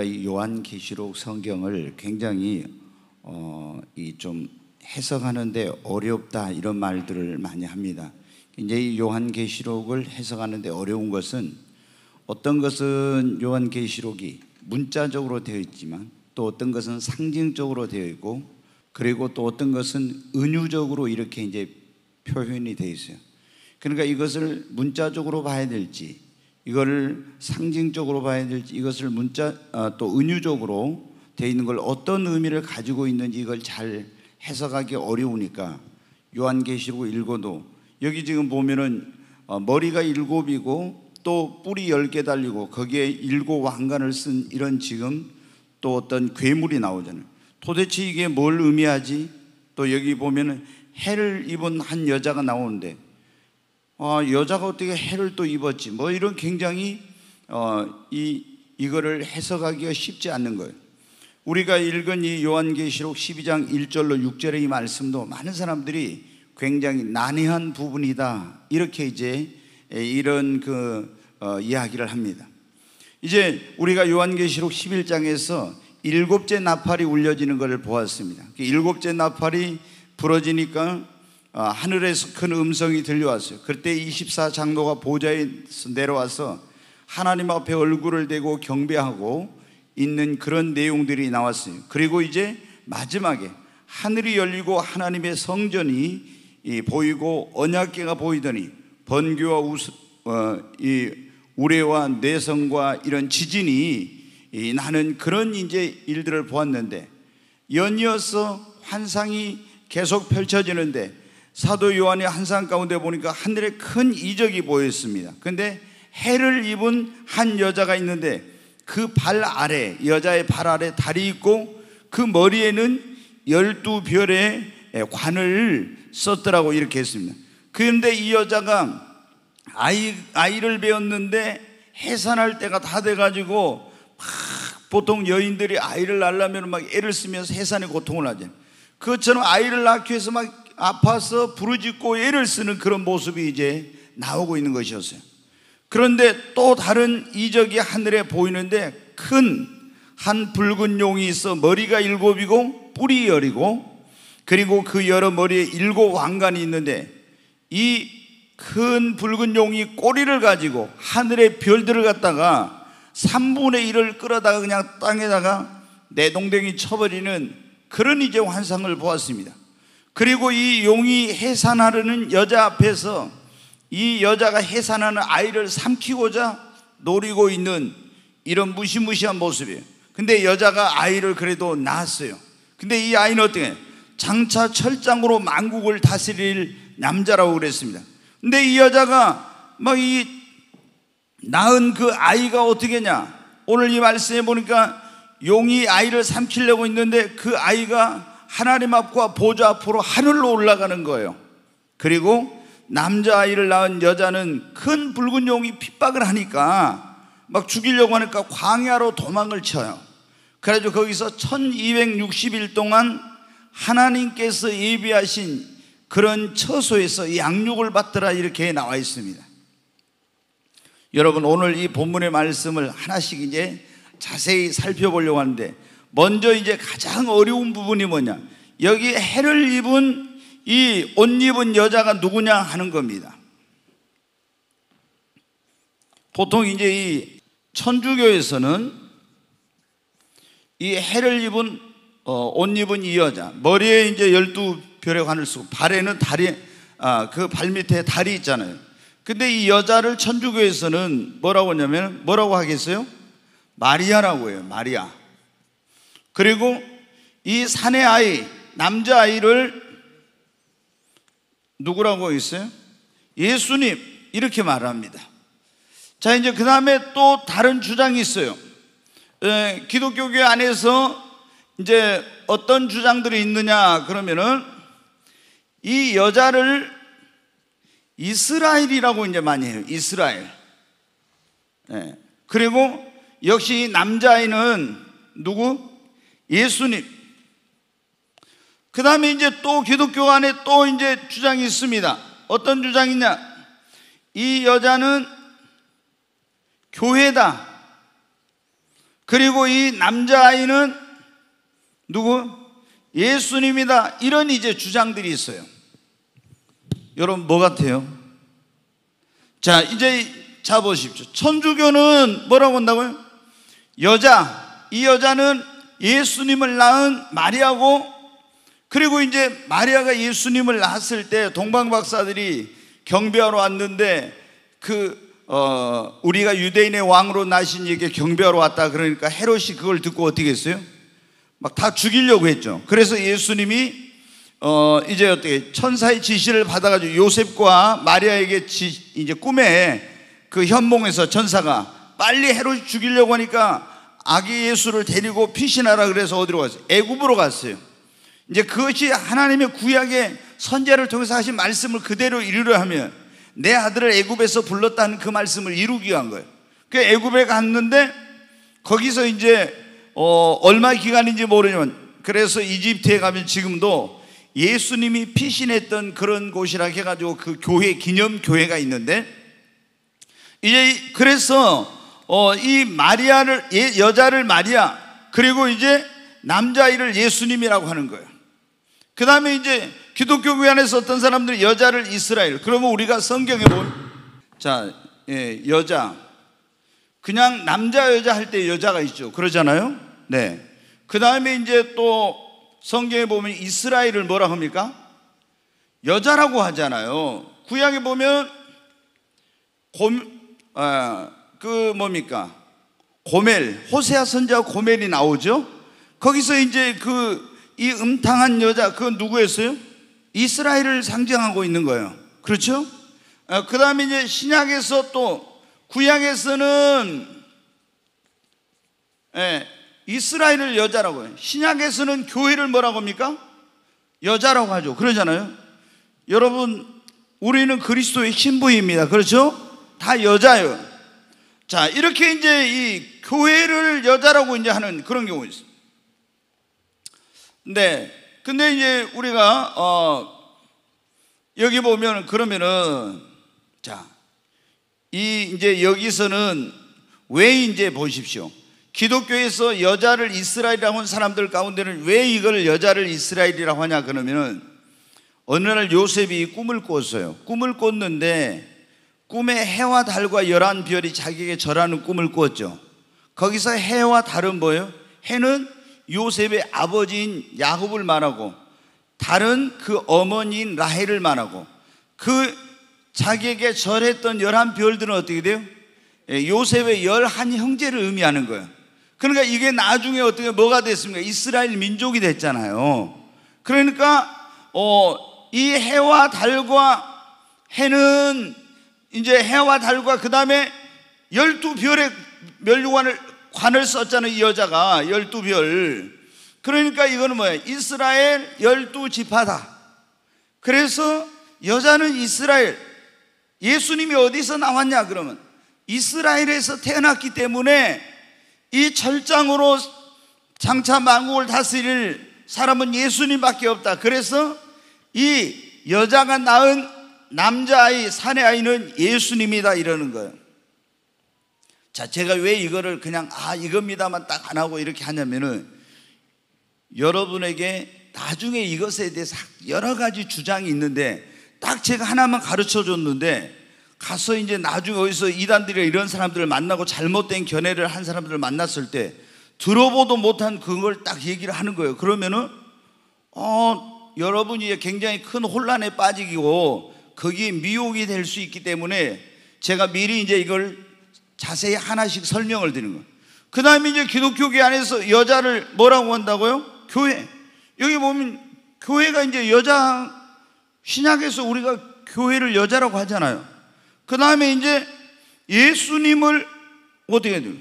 제가 이 요한계시록 성경을 굉장히 어, 이좀 해석하는데 어렵다 이런 말들을 많이 합니다. 이제 이 요한계시록을 해석하는데 어려운 것은 어떤 것은 요한계시록이 문자적으로 되어 있지만 또 어떤 것은 상징적으로 되어 있고 그리고 또 어떤 것은 은유적으로 이렇게 이제 표현이 되어 있어요. 그러니까 이것을 문자적으로 봐야 될지 이거를 상징적으로 봐야 될지 이것을 문자 아, 또 은유적으로 돼 있는 걸 어떤 의미를 가지고 있는지 이걸 잘 해석하기 어려우니까 요한계시록 읽어도 여기 지금 보면은 어, 머리가 일곱이고 또 뿔이 열 개 달리고 거기에 일곱 왕관을 쓴 이런 지금 또 어떤 괴물이 나오잖아요. 도대체 이게 뭘 의미하지? 또 여기 보면은 해를 입은 한 여자가 나오는데 어, 여자가 어떻게 해를 또 입었지 뭐 이런 굉장히 어, 이 이거를 해석하기가 쉽지 않는 거예요. 우리가 읽은 이 요한계시록 12장 1절로 6절의 이 말씀도 많은 사람들이 굉장히 난해한 부분이다. 이렇게 이제 이런 그 어, 이야기를 합니다. 이제 우리가 요한계시록 11장에서 일곱째 나팔이 울려지는 것을 보았습니다. 그 일곱째 나팔이 부러지니까 어, 하늘에서 큰 음성이 들려왔어요. 그때 24장로가 보좌에 내려와서 하나님 앞에 얼굴을 대고 경배하고 있는 그런 내용들이 나왔어요. 그리고 이제 마지막에 하늘이 열리고 하나님의 성전이 보이고 언약계가 보이더니 번개와 우스, 어, 이 우레와 내성과 이런 지진이 이 나는 그런 이제 일들을 보았는데 연이어서 환상이 계속 펼쳐지는데 사도 요한의 한상 가운데 보니까 하늘에 큰 이적이 보였습니다. 그런데 해를 입은 한 여자가 있는데 그 발 아래 여자의 발 아래 달이 있고 그 머리에는 열두 별의 예, 관을 썼더라고 이렇게 했습니다. 그런데 이 여자가 아이 아이를 배웠는데 해산할 때가 다 돼가지고 막 보통 여인들이 아이를 낳으려면 막 애를 쓰면서 해산의 고통을 하죠 그것처럼 아이를 낳기 위해서 막 아파서 부르짖고 애를 쓰는 그런 모습이 이제 나오고 있는 것이었어요. 그런데 또 다른 이적이 하늘에 보이는데 큰 한 붉은 용이 있어 머리가 일곱이고 뿔이 열이고 그리고 그 여러 머리에 일곱 왕관이 있는데 이 큰 붉은 용이 꼬리를 가지고 하늘의 별들을 갖다가 3분의 1을 끌어다가 그냥 땅에다가 내동댕이 쳐버리는 그런 이제 환상을 보았습니다. 그리고 이 용이 해산하려는 여자 앞에서 이 여자가 해산하는 아이를 삼키고자 노리고 있는 이런 무시무시한 모습이에요. 근데 여자가 아이를 그래도 낳았어요. 근데 이 아이는 어떻게 장차 철장으로 만국을 다스릴 남자라고 그랬습니다. 근데 이 여자가 막 이 낳은 그 아이가 어떻게냐? 오늘 이 말씀에 보니까 용이 아이를 삼키려고 있는데 그 아이가 하나님 앞과 보좌 앞으로 하늘로 올라가는 거예요. 그리고 남자아이를 낳은 여자는 큰 붉은 용이 핍박을 하니까 막 죽이려고 하니까 광야로 도망을 쳐요. 그래가지고 거기서 1260일 동안 하나님께서 예비하신 그런 처소에서 양육을 받더라 이렇게 나와 있습니다. 여러분 오늘 이 본문의 말씀을 하나씩 이제 자세히 살펴보려고 하는데 먼저 이제 가장 어려운 부분이 뭐냐? 여기 해를 입은 이 옷 입은 여자가 누구냐 하는 겁니다. 보통 이제 이 천주교에서는 이 해를 입은 어, 옷 입은 이 여자 머리에 이제 열두 별의 관을 쓰고 발에는 다리 아, 그 발밑에 다리 있잖아요. 근데 이 여자를 천주교에서는 뭐라고 하냐면 뭐라고 하겠어요? 마리아라고 해요. 마리아. 그리고 이 사내 아이, 남자 아이를 누구라고 있어요? 예수님 이렇게 말합니다. 자 이제 그 다음에 또 다른 주장이 있어요. 에, 기독교계 안에서 이제 어떤 주장들이 있느냐 그러면은 이 여자를 이스라엘이라고 이제 많이 해요. 이스라엘. 에, 예. 그리고 역시 남자아이는 누구? 예수님. 그 다음에 이제 또 기독교 안에 또 이제 주장이 있습니다. 어떤 주장이냐? 이 여자는 교회다. 그리고 이 남자아이는 누구? 예수님이다. 이런 이제 주장들이 있어요. 여러분, 뭐 같아요? 자, 이제 자 보십시오. 천주교는 뭐라고 한다고요? 여자, 이 여자는 예수님을 낳은 마리아고 그리고 이제 마리아가 예수님을 낳았을 때 동방 박사들이 경배하러 왔는데 그 어, 우리가 유대인의 왕으로 나신 이에게 경배하러 왔다 그러니까 헤롯이 그걸 듣고 어떻게 했어요? 막 다 죽이려고 했죠. 그래서 예수님이 어, 이제 어떻게 천사의 지시를 받아가지고 요셉과 마리아에게 지, 이제 꿈에 그 현몽에서 천사가 빨리 헤롯이 죽이려고 하니까 아기 예수를 데리고 피신하라 그래서 어디로 갔어요? 애굽으로 갔어요. 이제 그것이 하나님의 구약의 선제를 통해서 하신 말씀을 그대로 이루려 하면 내 아들을 애굽에서 불렀다는 그 말씀을 이루기 위한 거예요. 그 애굽에 갔는데 거기서 이제 어 얼마 기간인지 모르지만 그래서 이집트에 가면 지금도 예수님이 피신했던 그런 곳이라 해가지고 그 교회 기념 교회가 있는데 이제 그래서 어, 이 마리아를 예, 여자를 마리아 그리고 이제 남자아이를 예수님이라고 하는 거예요. 그 다음에 이제 기독교 교 안에서 어떤 사람들이 여자를 이스라엘. 그러면 우리가 성경에 본, 자, 예, 여자. 그냥 남자, 여자 할 때 여자가 있죠. 그러잖아요. 네. 그 다음에 이제 또 성경에 보면 이스라엘을 뭐라 합니까? 여자라고 하잖아요. 구약에 보면 곰, 아, 그 뭡니까? 고멜, 호세아 선자 고멜이 나오죠? 거기서 이제 그 이 음탕한 여자, 그 누구였어요? 이스라엘을 상징하고 있는 거예요. 그렇죠? 어, 그 다음에 이제 신약에서 또 구약에서는 예, 이스라엘을 여자라고 해요. 신약에서는 교회를 뭐라고 합니까? 여자라고 하죠. 그러잖아요. 여러분, 우리는 그리스도의 신부입니다. 그렇죠? 다 여자예요. 자, 이렇게 이제 이 교회를 여자라고 이제 하는 그런 경우 있습니다. 네. 근데 이제 우리가, 어, 여기 보면 그러면은, 자, 이 이제 여기서는 왜 이제 보십시오. 기독교에서 여자를 이스라엘이라고 한 사람들 가운데는 왜 이걸 여자를 이스라엘이라고 하냐 그러면은 어느 날 요셉이 꿈을 꿨어요. 꿈을 꿨는데 꿈에 해와 달과 열한 별이 자기에게 절하는 꿈을 꾸었죠. 거기서 해와 달은 뭐예요? 해는 요셉의 아버지인 야곱을 말하고 달은 그 어머니인 라헬을 말하고 그 자기에게 절했던 열한 별들은 어떻게 돼요? 예, 요셉의 열한 형제를 의미하는 거예요. 그러니까 이게 나중에 어떻게 뭐가 됐습니까? 이스라엘 민족이 됐잖아요. 그러니까 어, 이 해와 달과 해는 이제 해와 달과 그 다음에 열두 별의 멸류관을 관을 썼잖아요. 이 여자가 열두 별. 그러니까 이거는 뭐야? 이스라엘 열두 지파다. 그래서 여자는 이스라엘. 예수님이 어디서 나왔냐 그러면 이스라엘에서 태어났기 때문에 이 철장으로 장차 만국을 다스릴 사람은 예수님밖에 없다. 그래서 이 여자가 낳은 남자아이, 사내아이는 예수님이다 이러는 거예요. 자, 제가 왜 이거를 그냥 아, 이겁니다만 딱 안 하고 이렇게 하냐면은 여러분에게 나중에 이것에 대해서 여러 가지 주장이 있는데 딱 제가 하나만 가르쳐 줬는데 가서 이제 나중에 어디서 이단들이 이런 사람들을 만나고 잘못된 견해를 한 사람들을 만났을 때 들어보도 못한 그걸 딱 얘기를 하는 거예요. 그러면은 어 여러분이 굉장히 큰 혼란에 빠지고 거기에 미혹이 될 수 있기 때문에 제가 미리 이제 이걸 자세히 하나씩 설명을 드리는 거예요. 그 다음에 이제 기독교계 안에서 여자를 뭐라고 한다고요? 교회. 여기 보면 교회가 이제 여자, 신약에서 우리가 교회를 여자라고 하잖아요. 그 다음에 이제 예수님을 어떻게 해야 돼요?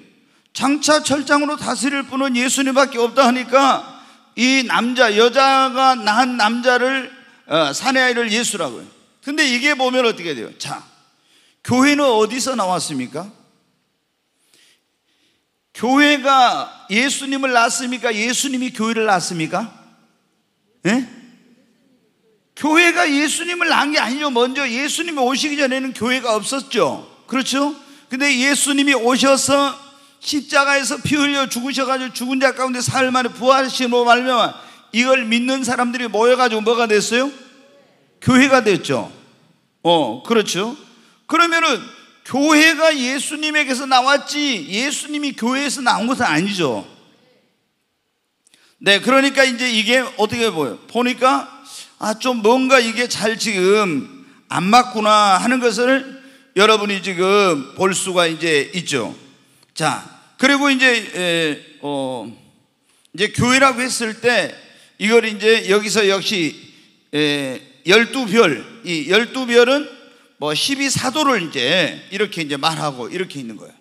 장차 철장으로 다스릴 분은 예수님밖에 없다 하니까 이 남자, 여자가 낳은 남자를, 어, 사내 아이를 예수라고 해요. 근데 이게 보면 어떻게 돼요? 자, 교회는 어디서 나왔습니까? 교회가 예수님을 낳습니까? 예수님이 교회를 낳습니까? 예? 교회가 예수님을 낳은 게 아니죠. 먼저 예수님이 오시기 전에는 교회가 없었죠. 그렇죠? 근데 예수님이 오셔서 십자가에서 피 흘려 죽으셔가지고 죽은 자 가운데 사흘 만에 부활하심으로 말면 이걸 믿는 사람들이 모여가지고 뭐가 됐어요? 교회가 됐죠. 어, 그렇죠. 그러면은 교회가 예수님에게서 나왔지 예수님이 교회에서 나온 것은 아니죠. 네, 그러니까 이제 이게 어떻게 보여? 보니까 아, 좀 뭔가 이게 잘 지금 안 맞구나 하는 것을 여러분이 지금 볼 수가 이제 있죠. 자, 그리고 이제, 에, 어, 이제 교회라고 했을 때 이걸 이제 여기서 역시 에, 열두 별, 이 열두 별은 뭐 십이 사도를 이제 이렇게 이제 말하고 이렇게 있는 거예요.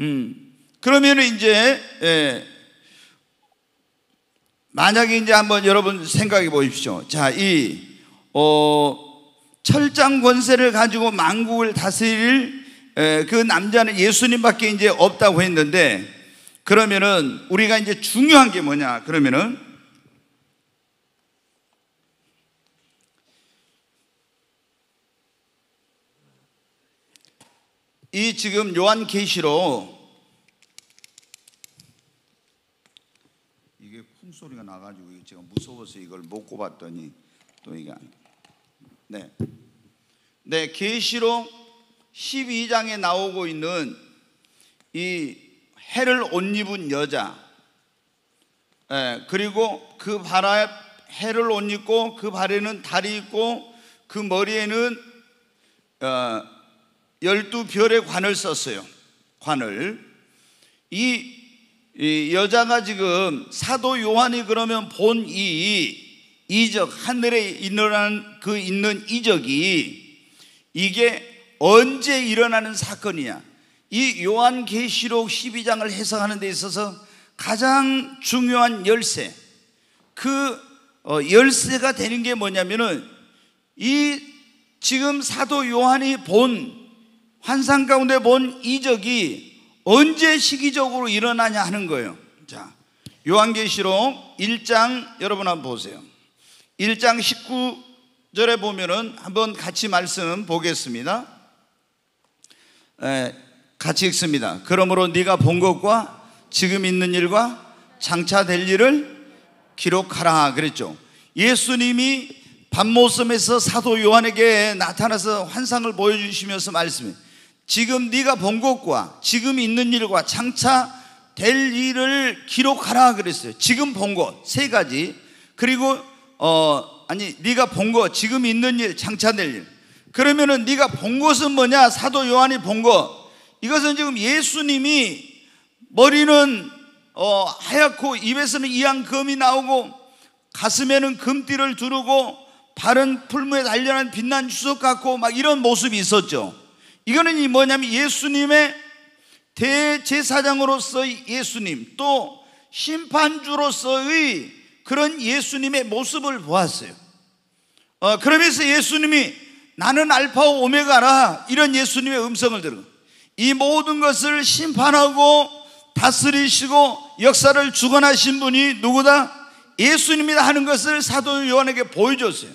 음. 그러면 이제, 예, 만약에 이제 한번 여러분 생각해 보십시오. 자, 이, 어, 철장 권세를 가지고 망국을 다스릴 에, 예, 그 남자는 예수님밖에 이제 없다고 했는데 그러면은 우리가 이제 중요한 게 뭐냐 그러면은 이 지금 요한계시로 이게 풍소리가 나가지고 제가 무서워서 이걸 못 꼽았더니 또 이게 안 네. 네, 계시로 12장에 나오고 있는 이 해를 옷 입은 여자 예, 그리고 그발에 해를 옷 입고 그 발에는 달이 있고 그 머리에는 어, 열두 별의 관을 썼어요. 관을. 이, 이 여자가 지금 사도 요한이 그러면 본 이 이적, 하늘에 일어난 그 있는 이적이 이게 언제 일어나는 사건이냐. 이 요한 계시록 12장을 해석하는 데 있어서 가장 중요한 열쇠. 그 어, 열쇠가 되는 게 뭐냐면은 이 지금 사도 요한이 본 환상 가운데 본 이적이 언제 시기적으로 일어나냐 하는 거예요. 자, 요한계시록 1장 여러분 한번 보세요. 1장 19절에 보면은 한번 같이 말씀 보겠습니다. 에, 같이 읽습니다. 그러므로 네가 본 것과 지금 있는 일과 장차 될 일을 기록하라 그랬죠. 예수님이 밤모섬에서 사도 요한에게 나타나서 환상을 보여주시면서 말씀해 지금 네가 본 것과 지금 있는 일과 장차 될 일을 기록하라 그랬어요. 지금 본 것 세 가지 그리고 어 아니 네가 본것 지금 있는 일 장차 될 일. 그러면은 네가 본 것은 뭐냐? 사도 요한이 본 것. 이것은 지금 예수님이 머리는 어, 하얗고 입에서는 이양 금이 나오고 가슴에는 금띠를 두르고 발은 풀무에 달려난 빛난 주석 같고 막 이런 모습이 있었죠. 이거는 뭐냐면 예수님의 대제사장으로서의 예수님 또 심판주로서의 그런 예수님의 모습을 보았어요. 어, 그러면서 예수님이 나는 알파오 오메가라 이런 예수님의 음성을 들은 이 모든 것을 심판하고 다스리시고 역사를 주관하신 분이 누구다? 예수님이다 하는 것을 사도 요한에게 보여줬어요.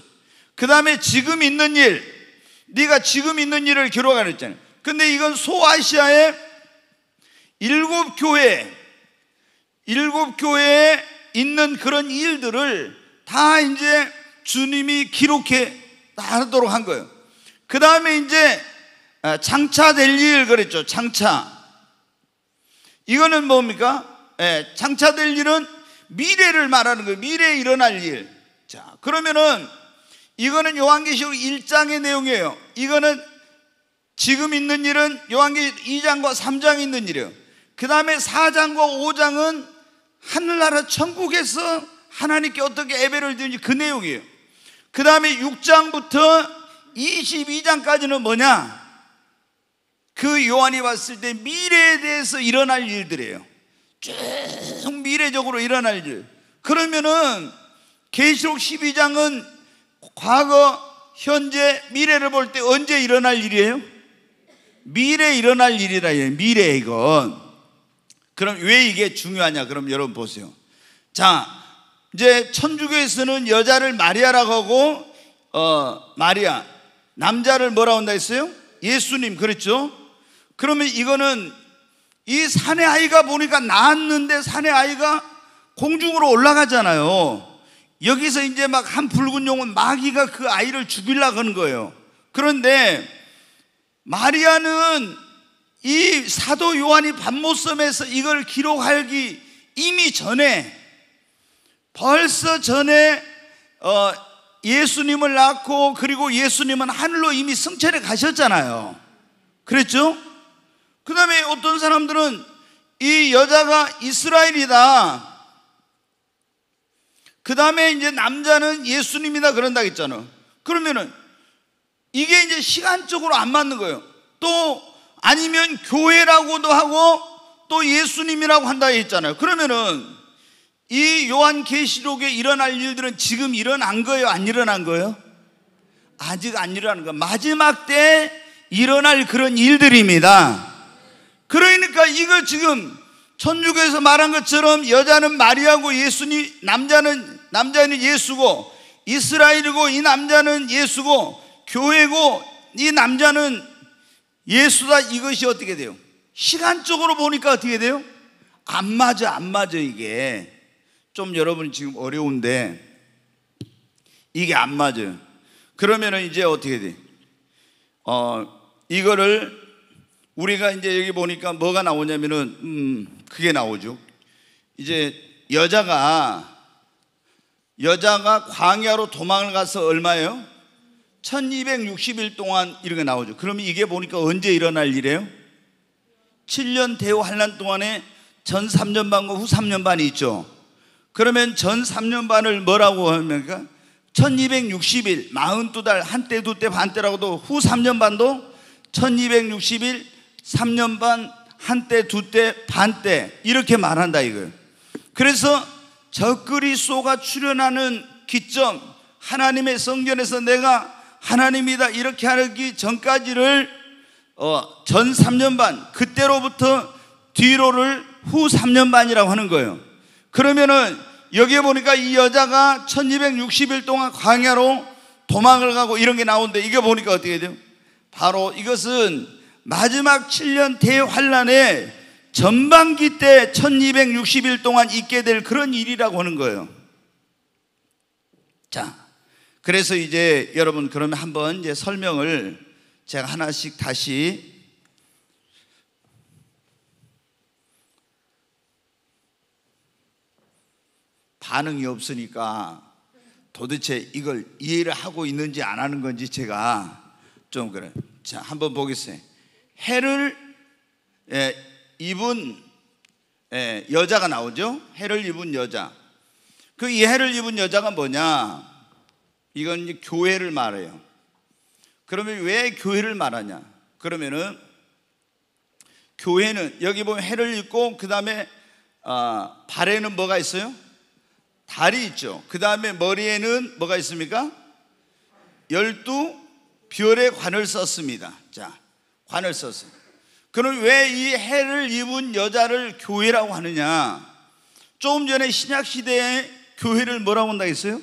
그 다음에 지금 있는 일, 네가 지금 있는 일을 기록하라 했잖아요. 근데 이건 소아시아의 일곱 교회, 일곱 교회에 있는 그런 일들을 다 이제 주님이 기록해 하도록 한 거예요. 그 다음에 이제 아, 장차 될 일 그랬죠. 장차. 이거는 뭡니까? 예, 장차 될 일은 미래를 말하는 거예요. 미래에 일어날 일. 자, 그러면은 이거는 요한계시록 1장의 내용이에요. 이거는 지금 있는 일은 요한계시록 2장과 3장에 있는 일이에요. 그 다음에 4장과 5장은 하늘나라 천국에서 하나님께 어떻게 예배를 드는지그 내용이에요. 그 다음에 6장부터 22장까지는 뭐냐? 그 요한이 봤을 때 미래에 대해서 일어날 일들이에요. 쭉 미래적으로 일어날 일. 그러면은 계시록 12장은 과거, 현재, 미래를 볼 때 언제 일어날 일이에요? 미래에 일어날 일이라 해요. 미래 이건. 그럼 왜 이게 중요하냐? 그럼 여러분 보세요. 자, 이제 천주교에서는 여자를 마리아라고 하고 어, 마리아 남자를 뭐라 한다 했어요? 예수님 그랬죠? 그러면 이거는 이 산의 아이가 보니까 낳았는데 산의 아이가 공중으로 올라가잖아요. 여기서 이제 막 한 붉은 용은 마귀가 그 아이를 죽이려고 하는 거예요. 그런데 마리아는 이 사도 요한이 반모섬에서 이걸 기록하기 이미 전에 벌써 전에 어, 예수님을 낳고 그리고 예수님은 하늘로 이미 승천해 가셨잖아요. 그랬죠? 그 다음에 어떤 사람들은 이 여자가 이스라엘이다. 그 다음에 이제 남자는 예수님이다 그런다 했잖아. 그러면은 이게 이제 시간적으로 안 맞는 거예요. 또 아니면 교회라고도 하고 또 예수님이라고 한다 했잖아요. 그러면은 이 요한 계시록에 일어날 일들은 지금 일어난 거예요? 안 일어난 거예요? 아직 안일어나는 거예요. 마지막 때 일어날 그런 일들입니다. 그러니까 이거 지금 천주교에서 말한 것처럼 여자는 마리아고 예수님, 남자는 남자는 예수고 이스라엘이고 이 남자는 예수고 교회고 이 남자는 예수다 이것이 어떻게 돼요? 시간적으로 보니까 어떻게 돼요? 안 맞아 안 맞아 이게 좀 여러분 지금 어려운데 이게 안 맞아요. 그러면 이제 어떻게 돼? 어 이거를 우리가 이제 여기 보니까 뭐가 나오냐면은 음, 그게 나오죠. 이제 여자가 여자가 광야로 도망을 가서 얼마예요? 1260일 동안 이렇게 나오죠. 그러면 이게 보니까 언제 일어날 일이에요? 7년 대우 한란 동안에 전 3년 반과 후 3년 반이 있죠. 그러면 전 3년 반을 뭐라고 합니까? 1260일, 42달, 한때, 두때, 반때라고도 후 3년 반도 1260일, 3년 반, 한때, 두때, 반 때 이렇게 말한다 이거예요. 그래서 적그리소가 출현하는 기점 하나님의 성전에서 내가 하나님이다 이렇게 하기 전까지를 어, 전 3년 반 그때로부터 뒤로를 후 3년 반이라고 하는 거예요. 그러면은 여기에 보니까 이 여자가 1260일 동안 광야로 도망을 가고 이런 게 나오는데 이게 보니까 어떻게 돼요? 바로 이것은 마지막 7년 대환란에 전반기 때 1260일 동안 있게 될 그런 일이라고 하는 거예요. 자, 그래서 이제 여러분 그러면 한번 이제 설명을 제가 하나씩 다시 반응이 없으니까 도대체 이걸 이해를 하고 있는지 안 하는 건지 제가 좀 그래. 자, 한번 보겠어요. 해를 예, 입은 예, 여자가 나오죠. 해를 입은 여자. 그 이 해를 입은 여자가 뭐냐? 이건 이제 교회를 말해요. 그러면 왜 교회를 말하냐? 그러면은 교회는 여기 보면 해를 입고 그 다음에 아, 발에는 뭐가 있어요? 달이 있죠. 그 다음에 머리에는 뭐가 있습니까? 열두 별의 관을 썼습니다. 자, 관을 썼습니다. 그는 왜이 해를 입은 여자를 교회라고 하느냐? 조금 전에 신약 시대에 교회를 뭐라고 한다 했어요?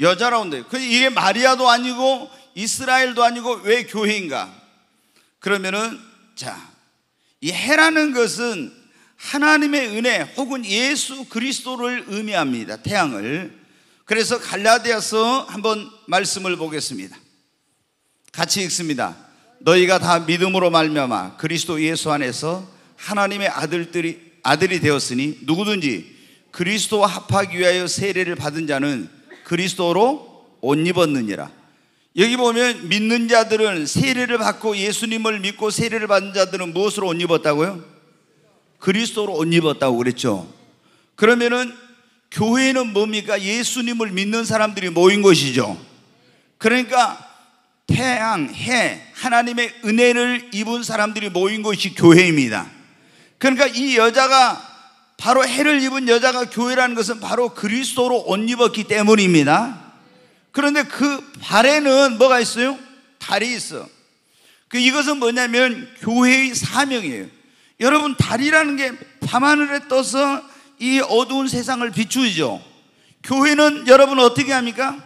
여자라고 한다. 그 이게 마리아도 아니고 이스라엘도 아니고 왜 교회인가? 그러면은 자, 이 해라는 것은 하나님의 은혜 혹은 예수 그리스도를 의미합니다. 태양을. 그래서 갈라디아서 한번 말씀을 보겠습니다. 같이 읽습니다. 너희가 다 믿음으로 말미암아 그리스도 예수 안에서 하나님의 아들들이 아들이 되었으니 누구든지 그리스도와 합하기 위하여 세례를 받은 자는 그리스도로 옷 입었느니라. 여기 보면 믿는 자들은 세례를 받고 예수님을 믿고 세례를 받은 자들은 무엇으로 옷 입었다고요? 그리스도로 옷 입었다고 그랬죠. 그러면은 교회는 뭡니까? 예수님을 믿는 사람들이 모인 것이죠. 그러니까 태양, 해, 하나님의 은혜를 입은 사람들이 모인 곳이 교회입니다. 그러니까 이 여자가 바로 해를 입은 여자가 교회라는 것은 바로 그리스도로 옷 입었기 때문입니다. 그런데 그 발에는 뭐가 있어요? 달이 있어. 그 이것은 뭐냐면 교회의 사명이에요. 여러분 달이라는 게 밤하늘에 떠서 이 어두운 세상을 비추죠. 교회는 여러분 어떻게 합니까?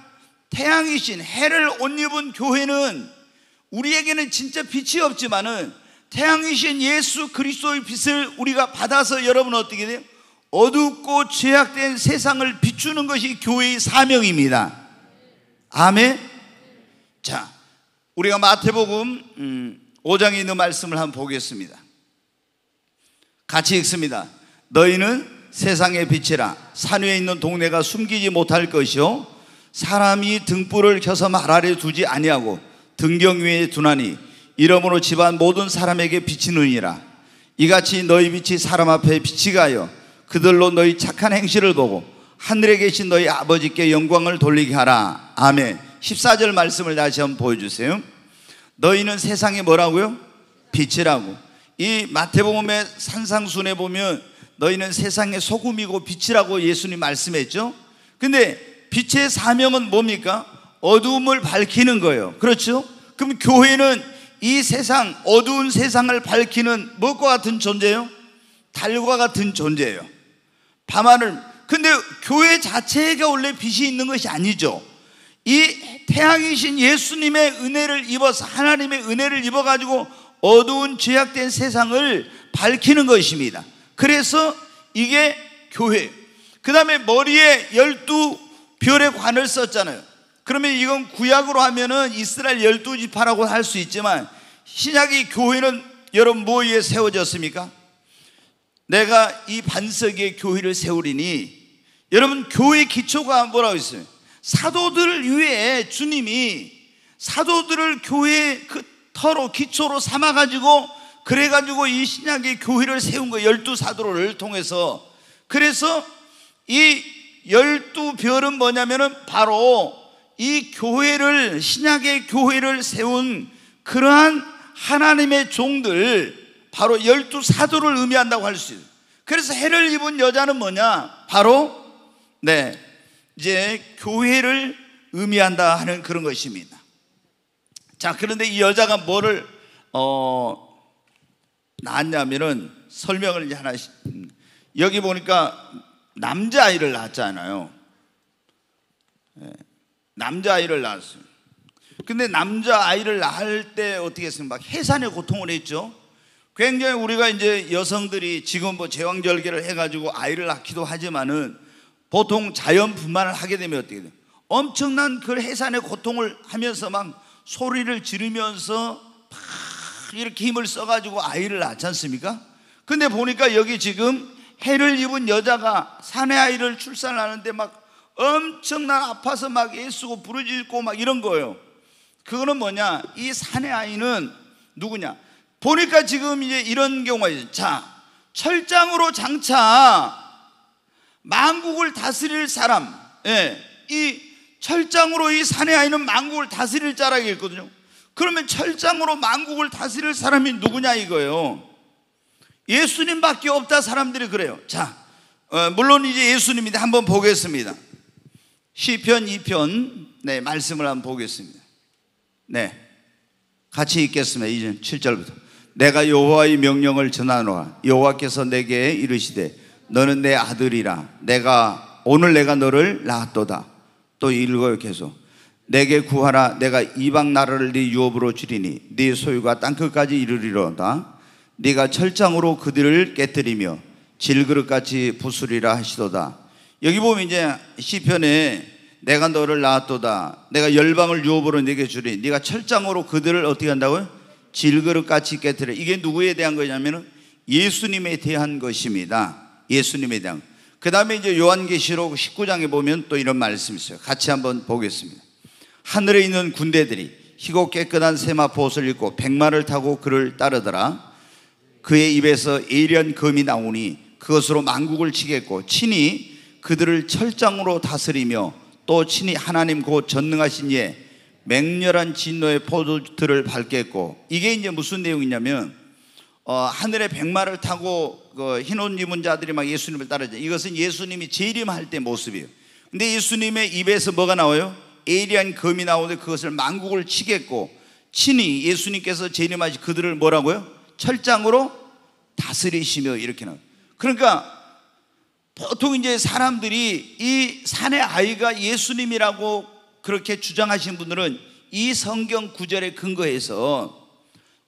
태양이신 해를 옷 입은 교회는 우리에게는 진짜 빛이 없지만은 태양이신 예수 그리스도의 빛을 우리가 받아서 여러분 어떻게 돼요? 어둡고 죄악된 세상을 비추는 것이 교회의 사명입니다. 아멘. 자, 우리가 마태복음 5장에 음, 있는 말씀을 한번 보겠습니다. 같이 읽습니다. 너희는 세상의 빛이라 산 위에 있는 동네가 숨기지 못할 것이요 사람이 등불을 켜서 말 아래 두지 아니하고 등경 위에 두나니 이러므로 집안 모든 사람에게 비치느니라 이같이 너희 빛이 사람 앞에 빛이 가여 그들로 너희 착한 행실을 보고 하늘에 계신 너희 아버지께 영광을 돌리게 하라 아멘 14절 말씀을 다시 한번 보여주세요 너희는 세상에 뭐라고요? 빛이라고 이 마태복음의 산상순에 보면 너희는 세상의 소금이고 빛이라고 예수님 말씀했죠 근데 빛의 사명은 뭡니까? 어두움을 밝히는 거예요. 그렇죠? 그럼 교회는 이 세상, 어두운 세상을 밝히는 무엇과 같은 존재예요? 달과 같은 존재예요. 밤하늘. 근데 교회 자체가 원래 빛이 있는 것이 아니죠. 이 태양이신 예수님의 은혜를 입어서 하나님의 은혜를 입어가지고 어두운 죄악된 세상을 밝히는 것입니다. 그래서 이게 교회. 그 다음에 머리에 열두 별의 관을 썼잖아요. 그러면 이건 구약으로 하면은 이스라엘 열두 지파라고 할 수 있지만 신약의 교회는 여러분 뭐에 세워졌습니까? 내가 이 반석에 교회를 세우리니 여러분 교회 기초가 뭐라고 했어요? 사도들 위해 주님이 사도들을 교회의 그 터로 기초로 삼아 가지고 그래 가지고 이 신약의 교회를 세운 거 열두 사도를 통해서 그래서 이 열두 별은 뭐냐면은 바로 이 교회를 신약의 교회를 세운 그러한 하나님의 종들 바로 열두 사도를 의미한다고 할 수 있어요. 그래서 해를 입은 여자는 뭐냐? 바로 네 이제 교회를 의미한다 하는 그런 것입니다. 자 그런데 이 여자가 뭐를 어 낳았냐면은 설명을 이제 하나 여기 보니까 남자아이를 낳았잖아요. 예, 남자아이를 낳았어요. 근데 남자아이를 낳을 때 어떻게 했습니까? 막 해산의 고통을 했죠. 굉장히 우리가 이제 여성들이 지금 뭐 제왕절개를 해가지고 아이를 낳기도 하지만은 보통 자연분만을 하게 되면 어떻게 돼요? 엄청난 그 해산의 고통을 하면서 막 소리를 지르면서 막 이렇게 힘을 써가지고 아이를 낳지 않습니까? 근데 보니까 여기 지금 해를 입은 여자가 사내 아이를 출산하는데 막 엄청난 아파서 막 애쓰고 부르짖고 막 이런 거예요. 그거는 뭐냐? 이 사내 아이는 누구냐? 보니까 지금 이제 이런 경우가 있어요. 자, 철장으로 장차 망국을 다스릴 사람, 예, 이 철장으로 이 사내 아이는 망국을 다스릴 자라겠거든요. 그러면 철장으로 망국을 다스릴 사람이 누구냐 이거예요. 예수님밖에 없다 사람들이 그래요. 자, 어, 물론 이제 예수님인데 한번 보겠습니다. 시편 2편 네, 말씀을 한번 보겠습니다. 네. 같이 읽겠습니다. 이제 7절부터. 내가 여호와의 명령을 전하노라. 여호와께서 내게 이르시되 너는 내 아들이라. 내가 오늘 내가 너를 낳았도다. 또 읽어요 계속. 내게 구하라. 내가 이방 나라를 네 유업으로 주리니 네 소유가 땅 끝까지 이르리로다. 네가 철장으로 그들을 깨뜨리며 질그릇같이 부수리라 하시도다. 여기 보면 이제 시편에 내가 너를 낳았도다. 내가 열방을 유업으로 네게 주리. 네가 철장으로 그들을 어떻게 한다고요? 질그릇같이 깨뜨려. 이게 누구에 대한 거냐면은 예수님에 대한 것입니다. 예수님에 대한. 그 다음에 이제 요한계시록 19장에 보면 또 이런 말씀이 있어요. 같이 한번 보겠습니다. 하늘에 있는 군대들이 희고 깨끗한 세마포 옷을 입고 백마를 타고 그를 따르더라. 그의 입에서 예리한 금이 나오니 그것으로 만국을 치겠고 친히 그들을 철장으로 다스리며 또 친히 하나님 곧 전능하신 이 예, 맹렬한 진노의 포도들을 주 밟겠고 이게 이제 무슨 내용이냐면 어, 하늘에 백마를 타고 그 흰 옷 입은 자들이 막 예수님을 따르죠. 이것은 예수님이 재림할 때 모습이에요. 근데 예수님의 입에서 뭐가 나와요? 에리한 금이 나오는데 그것을 만국을 치겠고 친히 예수님께서 재림하시 그들을 뭐라고요? 철장으로 다스리시며 이렇게 나. 그러니까 보통 이제 사람들이 이 산의 아이가 예수님이라고 그렇게 주장하시는 분들은 이 성경 구절에 근거해서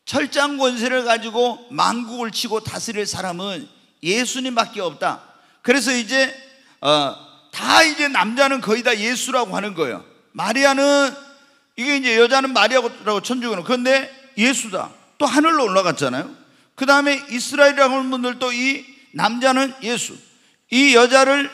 철장 권세를 가지고 만국을 치고 다스릴 사람은 예수님밖에 없다. 그래서 이제 어, 다 이제 남자는 거의 다 예수라고 하는 거예요. 마리아는 이게 이제 여자는 마리아고 천주교는 그런데 예수다. 또 하늘로 올라갔잖아요. 그 다음에 이스라엘이라고 하는 분들도 이 남자는 예수, 이 여자를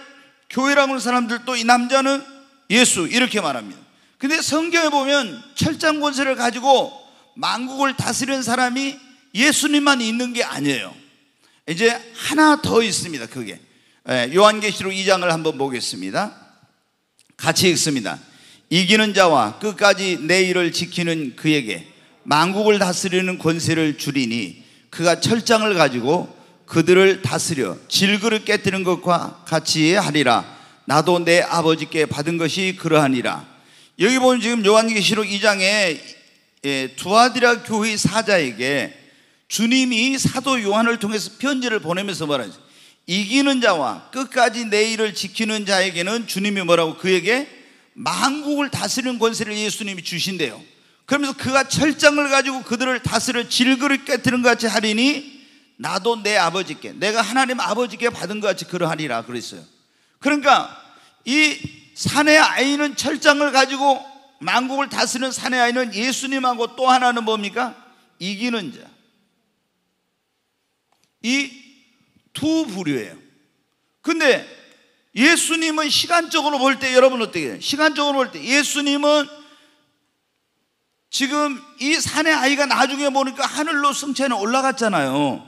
교회라고 하는 사람들도 이 남자는 예수 이렇게 말합니다. 근데 성경에 보면 철장 권세를 가지고 만국을 다스리는 사람이 예수님만 있는 게 아니에요. 이제 하나 더 있습니다. 그게 예, 요한계시록 2장을 한번 보겠습니다. 같이 읽습니다. 이기는 자와 끝까지 내 일을 지키는 그에게 만국을 다스리는 권세를 줄이니 그가 철장을 가지고 그들을 다스려 질그릇 깨뜨는 것과 같이 하리라 나도 내 아버지께 받은 것이 그러하니라 여기 보면 지금 요한계시록 2장에 예, 두아디라 교회 사자에게 주님이 사도 요한을 통해서 편지를 보내면서 말하죠 이기는 자와 끝까지 내 일을 지키는 자에게는 주님이 뭐라고 그에게 만국을 다스리는 권세를 예수님이 주신대요 그러면서 그가 철장을 가지고 그들을 다스려 질그릇 깨뜨는 것 같이 하리니 나도 내 아버지께 내가 하나님 아버지께 받은 것 같이 그러하리라 그랬어요. 그러니까 이 산의 아이는 철장을 가지고 망국을 다스리는 산의 아이는 예수님하고 또 하나는 뭡니까? 이기는 자. 이 두 부류예요. 근데 예수님은 시간적으로 볼 때 여러분 어떻게 해요? 시간적으로 볼 때 예수님은 지금 이 산의 아이가 나중에 보니까 하늘로 승천에 올라갔잖아요.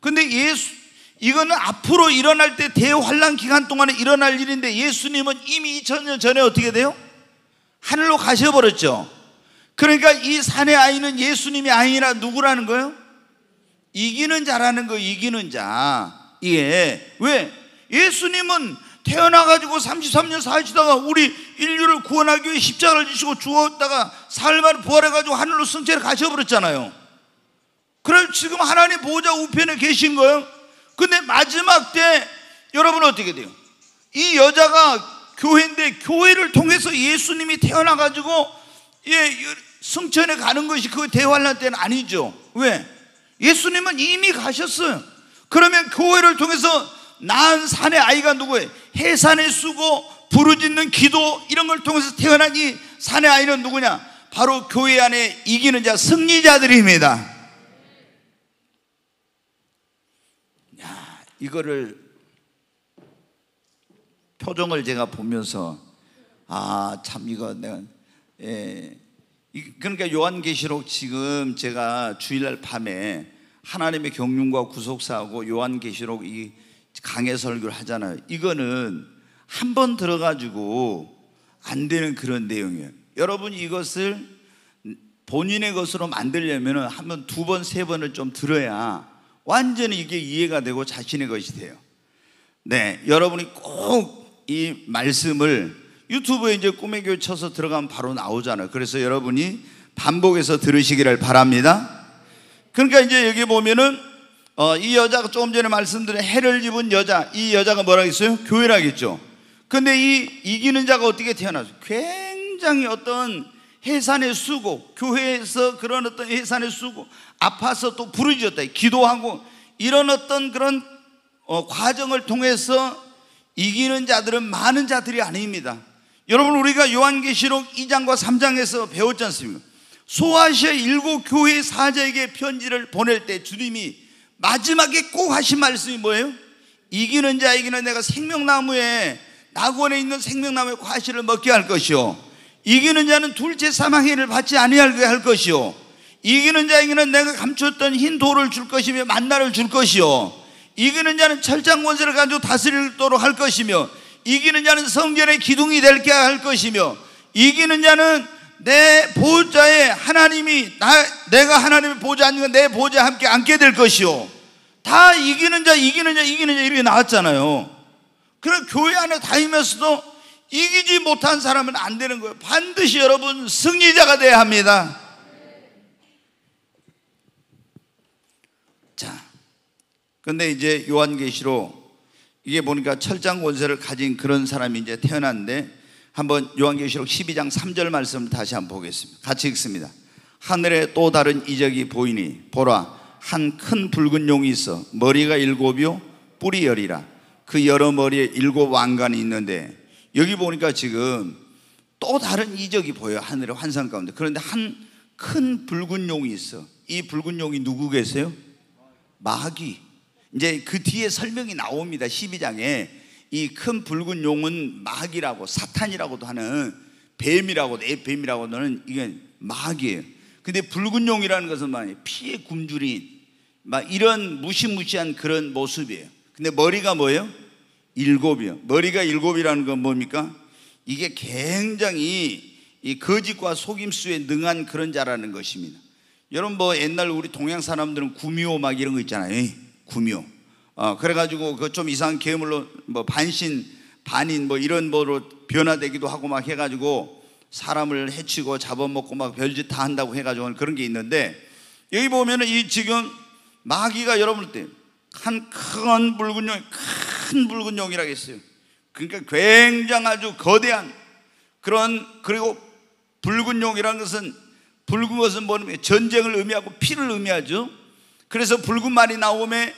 근데 예수 이거는 앞으로 일어날 때 대환란 기간 동안에 일어날 일인데 예수님은 이미 2000년 전에 어떻게 돼요? 하늘로 가셔 버렸죠. 그러니까 이 산의 아이는 예수님이 아니라 누구라는 거예요? 이기는 자라는 거 이기는 자. 이게 예. 왜 예수님은 태어나가지고 33년 사시다가 우리 인류를 구원하기 위해 십자가를 지시고 죽었다가 삶을 부활해가지고 하늘로 승천해 가셔버렸잖아요. 그럼 지금 하나님 보좌 우편에 계신 거예요. 근데 마지막 때 여러분은 어떻게 돼요? 이 여자가 교회인데 교회를 통해서 예수님이 태어나가지고 예, 승천에 가는 것이 그대활란 때는 아니죠. 왜? 예수님은 이미 가셨어요. 그러면 교회를 통해서 난 산의 아이가 누구예요? 해산의 수고 부르짖는 기도 이런 걸 통해서 태어난 이 산의 아이는 누구냐? 바로 교회 안에 이기는 자 승리자들입니다. 야, 이거를 표정을 제가 보면서 아, 참 이거 내가 예. 그러니까 요한계시록 지금 제가 주일날 밤에 하나님의 경륜과 구속사하고 요한계시록 이 강해 설교를 하잖아요. 이거는 한 번 들어가지고 안 되는 그런 내용이에요. 여러분 이것을 본인의 것으로 만들려면 한 번, 두 번, 세 번을 좀 들어야 완전히 이게 이해가 되고 자신의 것이 돼요. 네. 여러분이 꼭 이 말씀을 유튜브에 이제 꿈의 교회 쳐서 들어가면 바로 나오잖아요. 그래서 여러분이 반복해서 들으시기를 바랍니다. 그러니까 이제 여기 보면은 어, 이 여자가 조금 전에 말씀드린 해를 입은 여자, 이 여자가 뭐라고했어요 교회라겠죠. 근데 이 이기는 자가 어떻게 태어나죠? 굉장히 어떤 해산의 수고, 교회에서 그런 어떤 해산의 수고, 아파서 또 부르짖었다, 기도하고 이런 어떤 그런 어, 과정을 통해서 이기는 자들은 많은 자들이 아닙니다. 여러분 우리가 요한계시록 2장과 3장에서 배웠지 않습니까? 소아시아 일곱 교회 사자에게 편지를 보낼 때 주님이 마지막에 꼭 하신 말씀이 뭐예요? 이기는 자에게는 내가 생명나무에 낙원에 있는 생명나무의 과실을 먹게 할 것이요 이기는 자는 둘째 사망해를 받지 아니하게 할 것이요 이기는 자에게는 내가 감췄던 흰 돌을 줄 것이며 만나를 줄 것이요 이기는 자는 철장 권세를 가지고 다스리도록 할 것이며 이기는 자는 성전의 기둥이 될게 할 것이며 이기는 자는 내보좌에 하나님이 나, 내가 하나님의 보좌아니면내보좌에 함께 앉게 될 것이요 다 이기는 자 이기는 자 이기는 자 이렇게 나왔잖아요 그럼 교회 안에 다니면서도 이기지 못한 사람은 안 되는 거예요 반드시 여러분 승리자가 돼야 합니다 자 근데 이제 요한계시로 이게 보니까 철장 권세를 가진 그런 사람이 이제 태어났는데 한번 요한계시록 12장 3절 말씀을 다시 한번 보겠습니다. 같이 읽습니다. 하늘에 또 다른 이적이 보이니 보라 한 큰 붉은 용이 있어 머리가 일곱이요 뿔이 열이라 그 여러 머리에 일곱 왕관이 있는데 여기 보니까 지금 또 다른 이적이 보여 하늘의 환상 가운데 그런데 한 큰 붉은 용이 있어 이 붉은 용이 누구 계세요? 마귀 이제 그 뒤에 설명이 나옵니다 12장에 이큰 붉은 용은 마귀라고 사탄이라고도 하는 뱀이라고 내 뱀이라고는 도하 이게 마귀예요. 근데 붉은 용이라는 것은 뭐이 피의 굶주린 막 이런 무시무시한 그런 모습이에요. 근데 머리가 뭐예요? 일곱이요. 머리가 일곱이라는 건 뭡니까? 이게 굉장히 이 거짓과 속임수에 능한 그런 자라는 것입니다. 여러분 뭐 옛날 우리 동양 사람들은 구미호 막 이런 거 있잖아요. 구미호. 어, 그래가지고 그 좀 이상한 괴물로 뭐 반신, 반인 뭐 이런 뭐로 변화되기도 하고 막 해가지고 사람을 해치고 잡아먹고 막 별짓 다 한다고 해가지고 그런 게 있는데 여기 보면은 이 지금 마귀가 여러분 들때한큰 붉은 용, 큰 붉은 용이라고 했어요. 그러니까 굉장히 아주 거대한 그런 그리고 붉은 용이라는 것은 붉은 것은 뭐냐면 전쟁을 의미하고 피를 의미하죠. 그래서 붉은 말이 나오면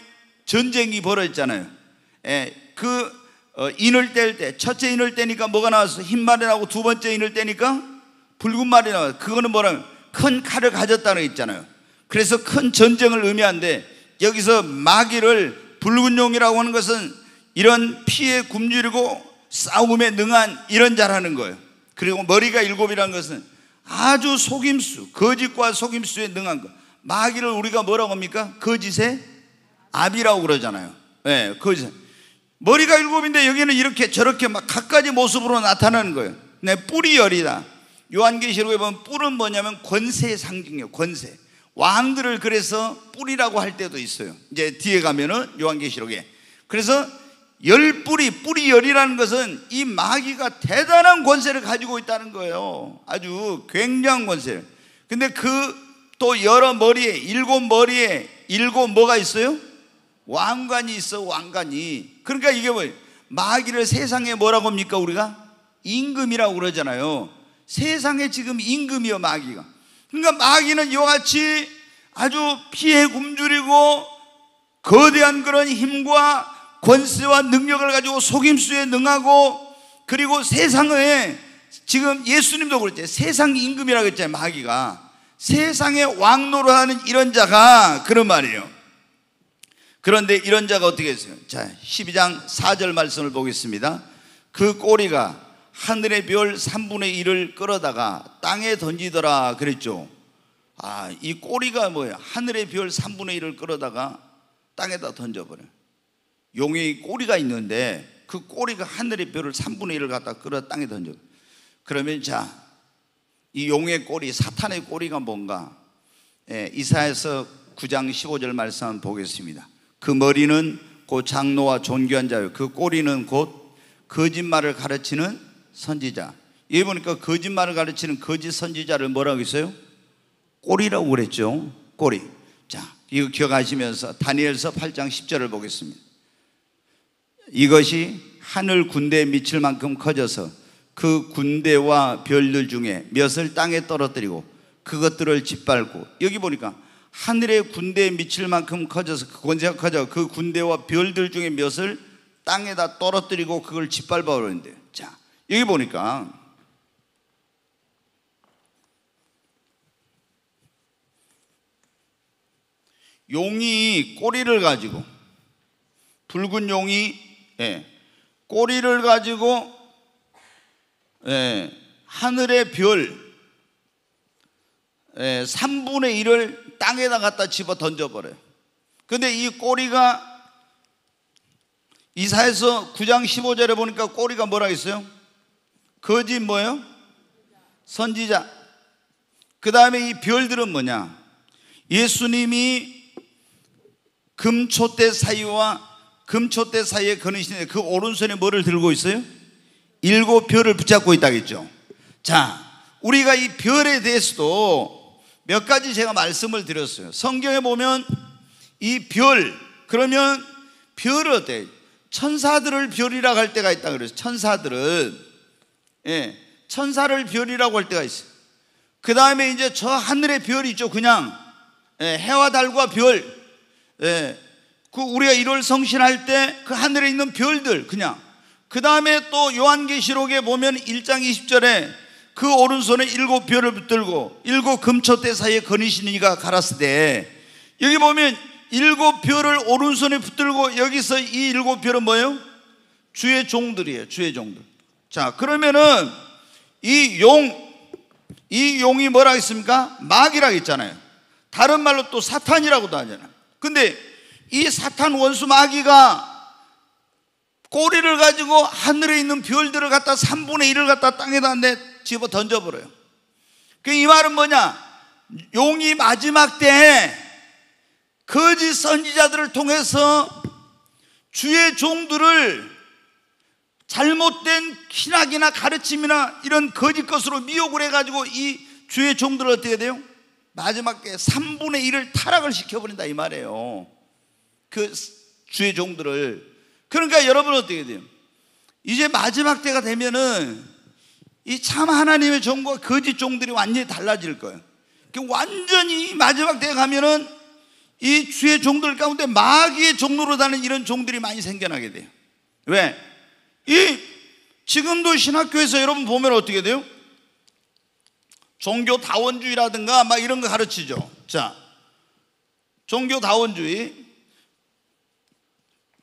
전쟁이 벌어졌잖아요. 예, 그 어, 인을 뗄 때, 첫째 인을 떼니까 뭐가 나왔어? 흰 말이 나오고 두 번째 인을 떼니까 붉은 말이 나와요. 그거는 뭐라면 큰 칼을 가졌다는 거 있잖아요. 그래서 큰 전쟁을 의미한데 여기서 마귀를 붉은 용이라고 하는 것은 이런 피에 굶주리고 싸움에 능한 이런 자라는 거예요. 그리고 머리가 일곱이라는 것은 아주 속임수, 거짓과 속임수에 능한 것. 마귀를 우리가 뭐라고 합니까? 거짓의 아비라고 그러잖아요. 예, 그 머리가 일곱인데 여기는 이렇게 저렇게 막 각가지 모습으로 나타나는 거예요. 네, 뿔이 열이다. 요한계시록에 보면 뿔은 뭐냐면 권세 상징이에요. 권세. 왕들을 그래서 뿔이라고 할 때도 있어요. 이제 뒤에 가면은 요한계시록에. 그래서 열 뿔이 뿔이 열이라는 것은 이 마귀가 대단한 권세를 가지고 있다는 거예요. 아주 굉장한 권세를. 근데 그 또 여러 머리에 일곱 머리에 일곱 뭐가 있어요? 왕관이 있어 왕관이 그러니까 이게 뭐예요? 마귀를 세상에 뭐라고 합니까 우리가? 임금이라고 그러잖아요 세상에 지금 임금이요 마귀가 그러니까 마귀는 이와 같이 아주 피해 굶주리고 거대한 그런 힘과 권세와 능력을 가지고 속임수에 능하고 그리고 세상에 지금 예수님도 그랬죠 세상 임금이라고 했잖아요 마귀가 세상의 왕노로 하는 이런 자가 그런 말이에요 그런데 이런 자가 어떻게 했어요? 자, 12장 4절 말씀을 보겠습니다. 그 꼬리가 하늘의 별 3분의 1을 끌어다가 땅에 던지더라 그랬죠. 아, 이 꼬리가 뭐예요? 하늘의 별 3분의 1을 끌어다가 땅에다 던져버려요. 용의 꼬리가 있는데 그 꼬리가 하늘의 별을 3분의 1을 갖다 끌어 땅에 던져. 그러면 자, 이 용의 꼬리, 사탄의 꼬리가 뭔가? 예, 이사에서 9장 15절 말씀 보겠습니다. 그 머리는 곧 장로와 존귀한 자요. 그 꼬리는 곧 거짓말을 가르치는 선지자. 여기 보니까 거짓말을 가르치는 거짓 선지자를 뭐라고 했어요? 꼬리라고 그랬죠. 꼬리. 자, 이거 기억하시면서 다니엘서 8장 10절을 보겠습니다. 이것이 하늘 군대에 미칠 만큼 커져서 그 군대와 별들 중에 몇을 땅에 떨어뜨리고 그것들을 짓밟고 여기 보니까 하늘의 군대에 미칠 만큼 커져서 그 권세가 커져 그 군대와 별들 중에 몇을 땅에다 떨어뜨리고 그걸 짓밟아 버리는데 자 여기 보니까 용이 꼬리를 가지고 붉은 용이 예, 꼬리를 가지고 예, 하늘의 별 예, 3분의 1을 땅에다 갖다 집어 던져버려요. 근데 이 꼬리가 이사에서 9장 15절에 보니까 꼬리가 뭐라 했어요? 거짓 뭐예요? 선지자. 그 다음에 이 별들은 뭐냐? 예수님이 금초대 사이와 금초대 사이에 거느시는데 그 오른손에 뭐를 들고 있어요? 일곱 별을 붙잡고 있다겠죠. 자, 우리가 이 별에 대해서도 몇 가지 제가 말씀을 드렸어요. 성경에 보면 이 별, 그러면 별을 어때? 천사들을 별이라고 할 때가 있다 그래서 천사들은 예, 천사를 별이라고 할 때가 있어요. 그 다음에 이제 저 하늘의 별이 있죠. 그냥 예, 해와 달과 별. 예, 그 우리가 이월 성신할 때 그 하늘에 있는 별들 그냥. 그 다음에 또 요한계시록에 보면 1장 20절에 그 오른손에 일곱 별을 붙들고 일곱 금초대 사이에 거니시는 이가 가라스되 여기 보면 일곱 별을 오른손에 붙들고 여기서 이 일곱 별은 뭐예요? 주의 종들이에요 주의 종들 자 그러면은 이용이 용이 뭐라 했습니까? 마귀라고 했잖아요 다른 말로 또 사탄이라고도 하잖아요 근데 이 사탄 원수 마귀가 꼬리를 가지고 하늘에 있는 별들을 갖다 3분의 1을 갖다 땅에다 한 집어 던져버려요. 그 이 말은 뭐냐? 용이 마지막 때에 거짓 선지자들을 통해서 주의 종들을 잘못된 신학이나 가르침이나 이런 거짓 것으로 미혹을 해가지고 이 주의 종들을 어떻게 돼요? 마지막 때 3분의 1을 타락을 시켜버린다 이 말이에요. 그 주의 종들을. 그러니까 여러분 어떻게 돼요? 이제 마지막 때가 되면은 이참 하나님의 종과 거짓 종들이 완전히 달라질 거예요. 그 완전히 마지막 때 가면은 이 주의 종들 가운데 마귀의 종로로 다는 이런 종들이 많이 생겨나게 돼요. 왜? 이 지금도 신학교에서 여러분 보면 어떻게 돼요? 종교 다원주의라든가 막 이런 거 가르치죠. 자, 종교 다원주의.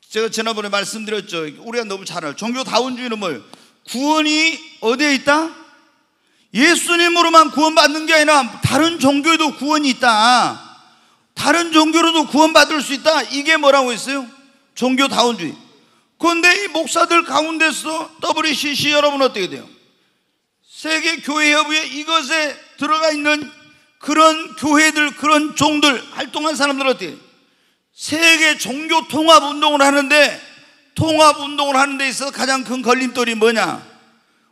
제가 지난번에 말씀드렸죠. 우리가 너무 잘알 종교 다원주의는 뭘? 구원이 어디에 있다? 예수님으로만 구원받는 게 아니라 다른 종교에도 구원이 있다. 다른 종교로도 구원받을 수 있다. 이게 뭐라고 했어요? 종교다운주의. 그런데 이 목사들 가운데서 WCC 여러분 어떻게 돼요? 세계교회협의회 이것에 들어가 있는 그런 교회들, 그런 종들, 활동한 사람들 어떻게 돼요? 세계 종교 통합 운동을 하는데 통합 운동을 하는 데 있어서 가장 큰 걸림돌이 뭐냐?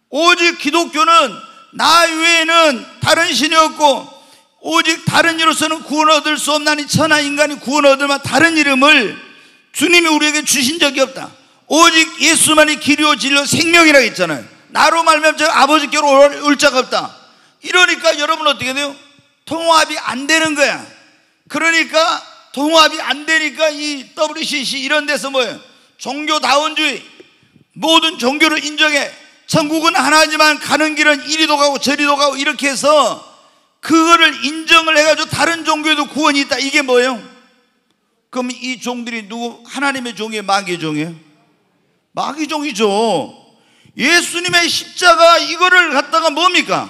오직 기독교는 나 외에는 다른 신이 없고 오직 다른 이로서는 구원 얻을 수 없나니 천하 인간이 구원 얻을만 다른 이름을 주님이 우리에게 주신 적이 없다. 오직 예수만이 길이요 진리 생명이라 했잖아요. 나로 말면 아버지께로 올 자가 없다. 이러니까 여러분 어떻게 돼요? 통합이 안 되는 거야. 그러니까 통합이 안 되니까 이 WCC 이런 데서 뭐예요? 종교다원주의 모든 종교를 인정해 천국은 하나지만 가는 길은 이리도 가고 저리도 가고 이렇게 해서 그거를 인정을 해가지고 다른 종교에도 구원이 있다 이게 뭐예요? 그럼 이 종들이 누구 하나님의 종이에요? 마귀의 종이에요? 마귀 종이죠 예수님의 십자가 이거를 갖다가 뭡니까?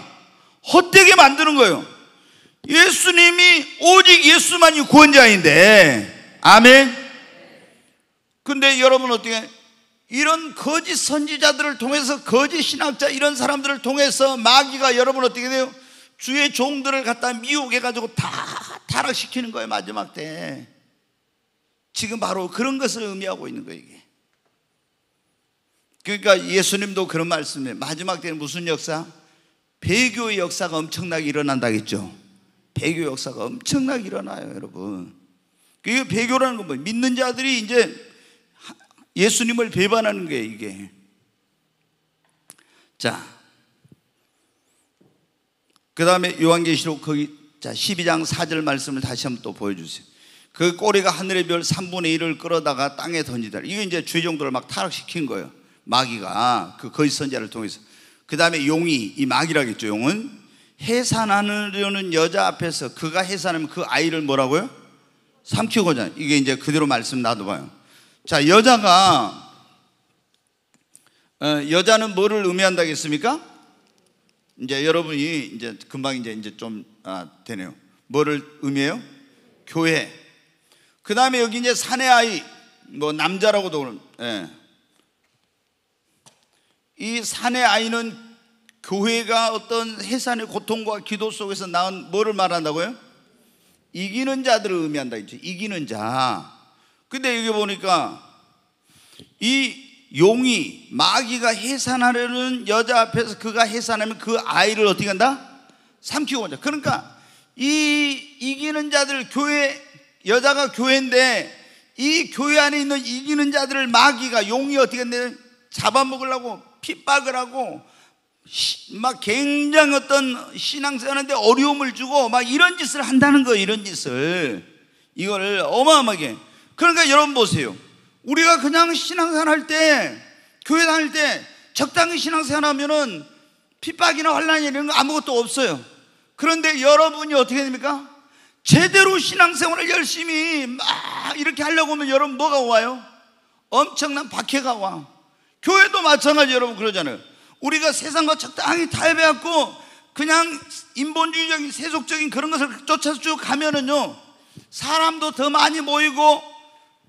헛되게 만드는 거예요 예수님이 오직 예수만이 구원자인데 아멘 근데 여러분 어떻게 이런 거짓 선지자들을 통해서 거짓 신학자 이런 사람들을 통해서 마귀가 여러분 어떻게 돼요? 주의 종들을 갖다 미혹해 가지고 다 타락시키는 거예요 마지막 때. 지금 바로 그런 것을 의미하고 있는 거예요 이게. 그러니까 예수님도 그런 말씀에 마지막 때는 무슨 역사? 배교의 역사가 엄청나게 일어난다겠죠. 배교 역사가 엄청나게 일어나요, 여러분. 그 배교라는 건 뭐? 믿는 자들이 이제 예수님을 배반하는 게 이게. 자. 그 다음에 요한계시록 거기, 자, 12장 4절 말씀을 다시 한번 또 보여주세요. 그 꼬리가 하늘의 별 3분의 1을 끌어다가 땅에 던지다. 이게 이제 주의 정도를 막 타락시킨 거예요. 마귀가. 그 거짓 선자를 통해서. 그 다음에 용이, 이 마귀라겠죠, 용은. 해산하려는 여자 앞에서 그가 해산하면 그 아이를 뭐라고요? 삼키고자. 이게 이제 그대로 말씀 놔둬봐요. 자, 여자가 어, 여자는 뭐를 의미한다고 했습니까? 이제 여러분이 이제 금방 이제 이제 좀 아, 되네요. 뭐를 의미해요? 교회. 그 다음에 여기 이제 사내 아이, 뭐 남자라고도 예. 이 사내 아이는 교회가 어떤 해산의 고통과 기도 속에서 낳은 뭐를 말한다고요? 이기는 자들을 의미한다 이죠. 이기는 자. 근데 여기 보니까 이 용이 마귀가 해산하려는 여자 앞에서 그가 해산하면 그 아이를 어떻게 한다? 삼키고 간다. 그러니까 이 이기는 자들 교회 여자가 교회인데 이 교회 안에 있는 이기는 자들을 마귀가 용이 어떻게 했냐 잡아먹으려고 핍박을 하고 막 굉장히 어떤 신앙생활하는데 어려움을 주고 막 이런 짓을 한다는 거예요 이런 짓을 이거를 어마어마하게 그러니까 여러분 보세요. 우리가 그냥 신앙생활 할 때, 교회 다닐 때 적당히 신앙생활 하면은 핍박이나 환란이 이런 거 아무것도 없어요. 그런데 여러분이 어떻게 됩니까? 제대로 신앙생활을 열심히 막 이렇게 하려고 하면 여러분 뭐가 와요? 엄청난 박해가 와. 교회도 마찬가지 여러분 그러잖아요. 우리가 세상과 적당히 타협해갖고 그냥 인본주의적인 세속적인 그런 것을 쫓아서 쭉 가면은요 사람도 더 많이 모이고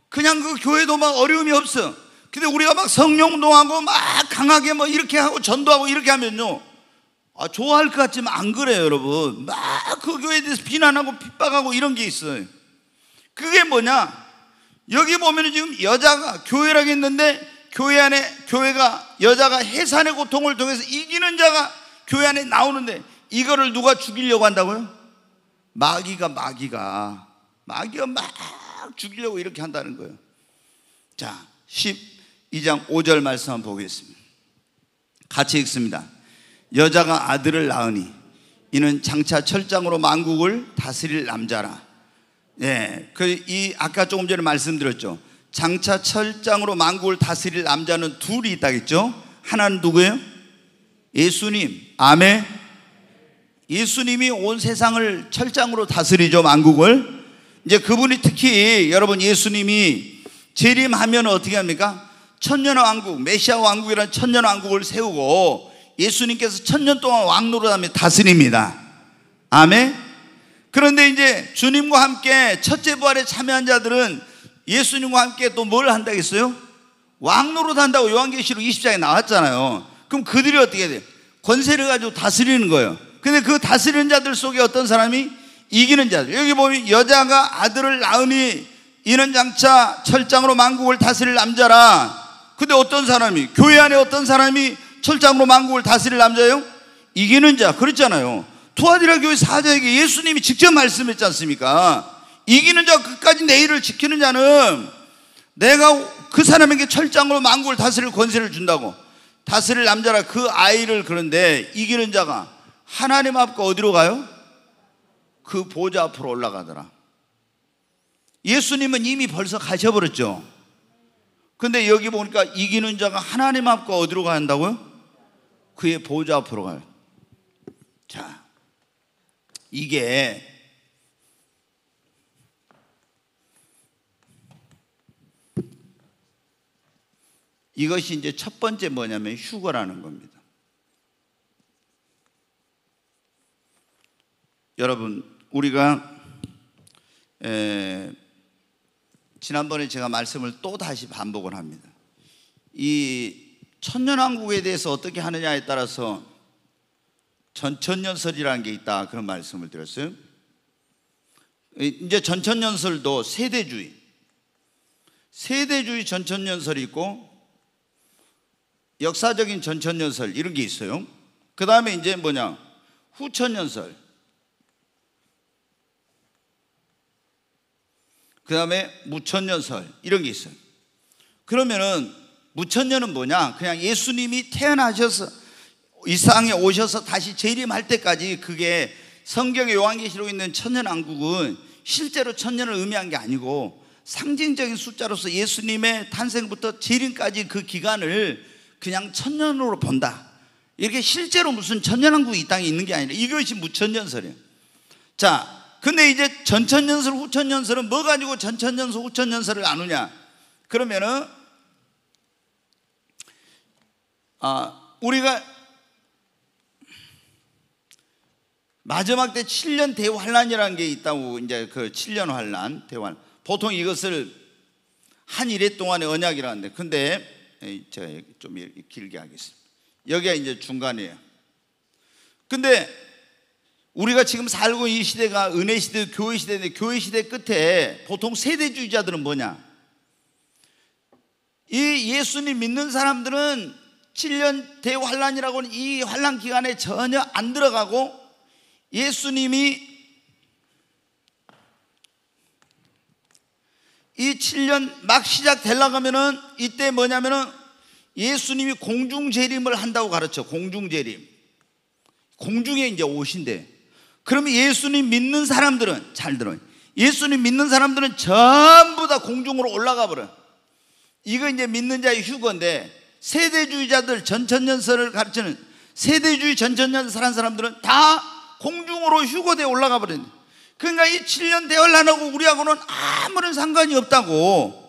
그냥 그 교회도 막 어려움이 없어. 근데 우리가 막 성령동하고 막 강하게 뭐 이렇게 하고 전도하고 이렇게 하면요. 아, 좋아할 것 같지만 안 그래요, 여러분. 막 그 교회에 대해서 비난하고 핍박하고 이런 게 있어요. 그게 뭐냐? 여기 보면 지금 여자가 교회라고 했는데 교회 안에 교회가 여자가 해산의 고통을 통해서 이기는 자가 교회 안에 나오는데 이거를 누가 죽이려고 한다고요? 마귀가 마귀가 마귀가 막막 죽이려고 이렇게 한다는 거예요. 자, 12장 5절 말씀 한번 보겠습니다. 같이 읽습니다. 여자가 아들을 낳으니 이는 장차 철장으로 만국을 다스릴 남자라. 예. 그 이 아까 조금 전에 말씀드렸죠. 장차 철장으로 만국을 다스릴 남자는 둘이 있다겠죠. 하나는 누구예요? 예수님. 아멘. 예수님이 온 세상을 철장으로 다스리죠, 만국을. 이제 그분이 특히 여러분 예수님이 재림하면 어떻게 합니까? 천년 왕국, 메시아 왕국이라는 천년 왕국을 세우고 예수님께서 천년 동안 왕노릇하며 다스립니다. 아멘. 그런데 이제 주님과 함께 첫째 부활에 참여한 자들은 예수님과 함께 또 뭘 한다겠어요? 왕노릇 한다고 요한계시록 20장에 나왔잖아요. 그럼 그들이 어떻게 돼요? 권세를 가지고 다스리는 거예요. 근데 그 다스리는 자들 속에 어떤 사람이 이기는 자들. 여기 보면 여자가 아들을 낳으니 이는 장차 철장으로 만국을 다스릴 남자라. 근데 어떤 사람이 교회 안에 어떤 사람이 철장으로 만국을 다스릴 남자예요? 이기는 자. 그랬잖아요. 투아디라 교회 사자에게 예수님이 직접 말씀했지 않습니까? 이기는 자 끝까지 내일을 지키는 자는 내가 그 사람에게 철장으로 만국을 다스릴 권세를 준다고 다스릴 남자라 그 아이를 그런데 이기는 자가 하나님 앞과 어디로 가요? 그 보좌 앞으로 올라가더라. 예수님은 이미 벌써 가셔버렸죠. 근데 여기 보니까 이기는 자가 하나님 앞과 어디로 가다고요 그의 보좌 앞으로 가요. 자, 이게 이것이 이제 첫 번째 뭐냐면 휴거라는 겁니다. 여러분 우리가 에, 지난번에 제가 말씀을 또 다시 반복을 합니다. 이 천년왕국에 대해서 어떻게 하느냐에 따라서 전천년설이라는 게 있다 그런 말씀을 드렸어요. 이제 전천년설도 세대주의, 세대주의 전천년설이 있고 역사적인 전천년설 이런 게 있어요. 그 다음에 이제 뭐냐 후천년설. 그 다음에 무천년설 이런 게 있어요. 그러면은 무천년은 뭐냐? 그냥 예수님이 태어나셔서 이 땅에 오셔서 다시 재림할 때까지 그게 성경의 요한계시록에 있는 천년왕국은 실제로 천년을 의미한 게 아니고 상징적인 숫자로서 예수님의 탄생부터 재림까지 그 기간을 그냥 천년으로 본다. 이렇게 실제로 무슨 천년왕국이 이 땅에 있는 게 아니라 이것이 무천년설이에요. 자, 근데 이제 전천년설, 후천년설은 뭐 가지고 전천년설, 후천년설을 나누냐? 그러면은, 아, 우리가 마지막 때 7년 대환란이라는 게 있다고 이제 그 7년 환란, 대환. 보통 이것을 한 일회 동안의 언약이라는데, 근데 예, 제가 좀 길게 하겠습니다. 여기가 이제 중간이에요. 근데 우리가 지금 살고 있는 이 시대가 은혜 시대, 교회 시대인데 교회 시대 끝에 보통 세대주의자들은 뭐냐? 이 예수님 믿는 사람들은 7년 대환란이라고는 이 환란 기간에 전혀 안 들어가고 예수님이 이 7년 막시작되려가면은 이때 뭐냐면은 예수님이 공중재림을 한다고 가르쳐 공중재림 공중에 이제 오신대 그러면 예수님 믿는 사람들은 잘 들어요. 예수님 믿는 사람들은 전부 다 공중으로 올라가 버려. 이거 이제 믿는 자의 휴거인데 세대주의자들 전천년설을 가르치는 세대주의 전천년설한 사람들은 다 공중으로 휴거돼 올라가 버린. 그러니까 이 7년 대열를안 하고 우리하고는 아무런 상관이 없다고.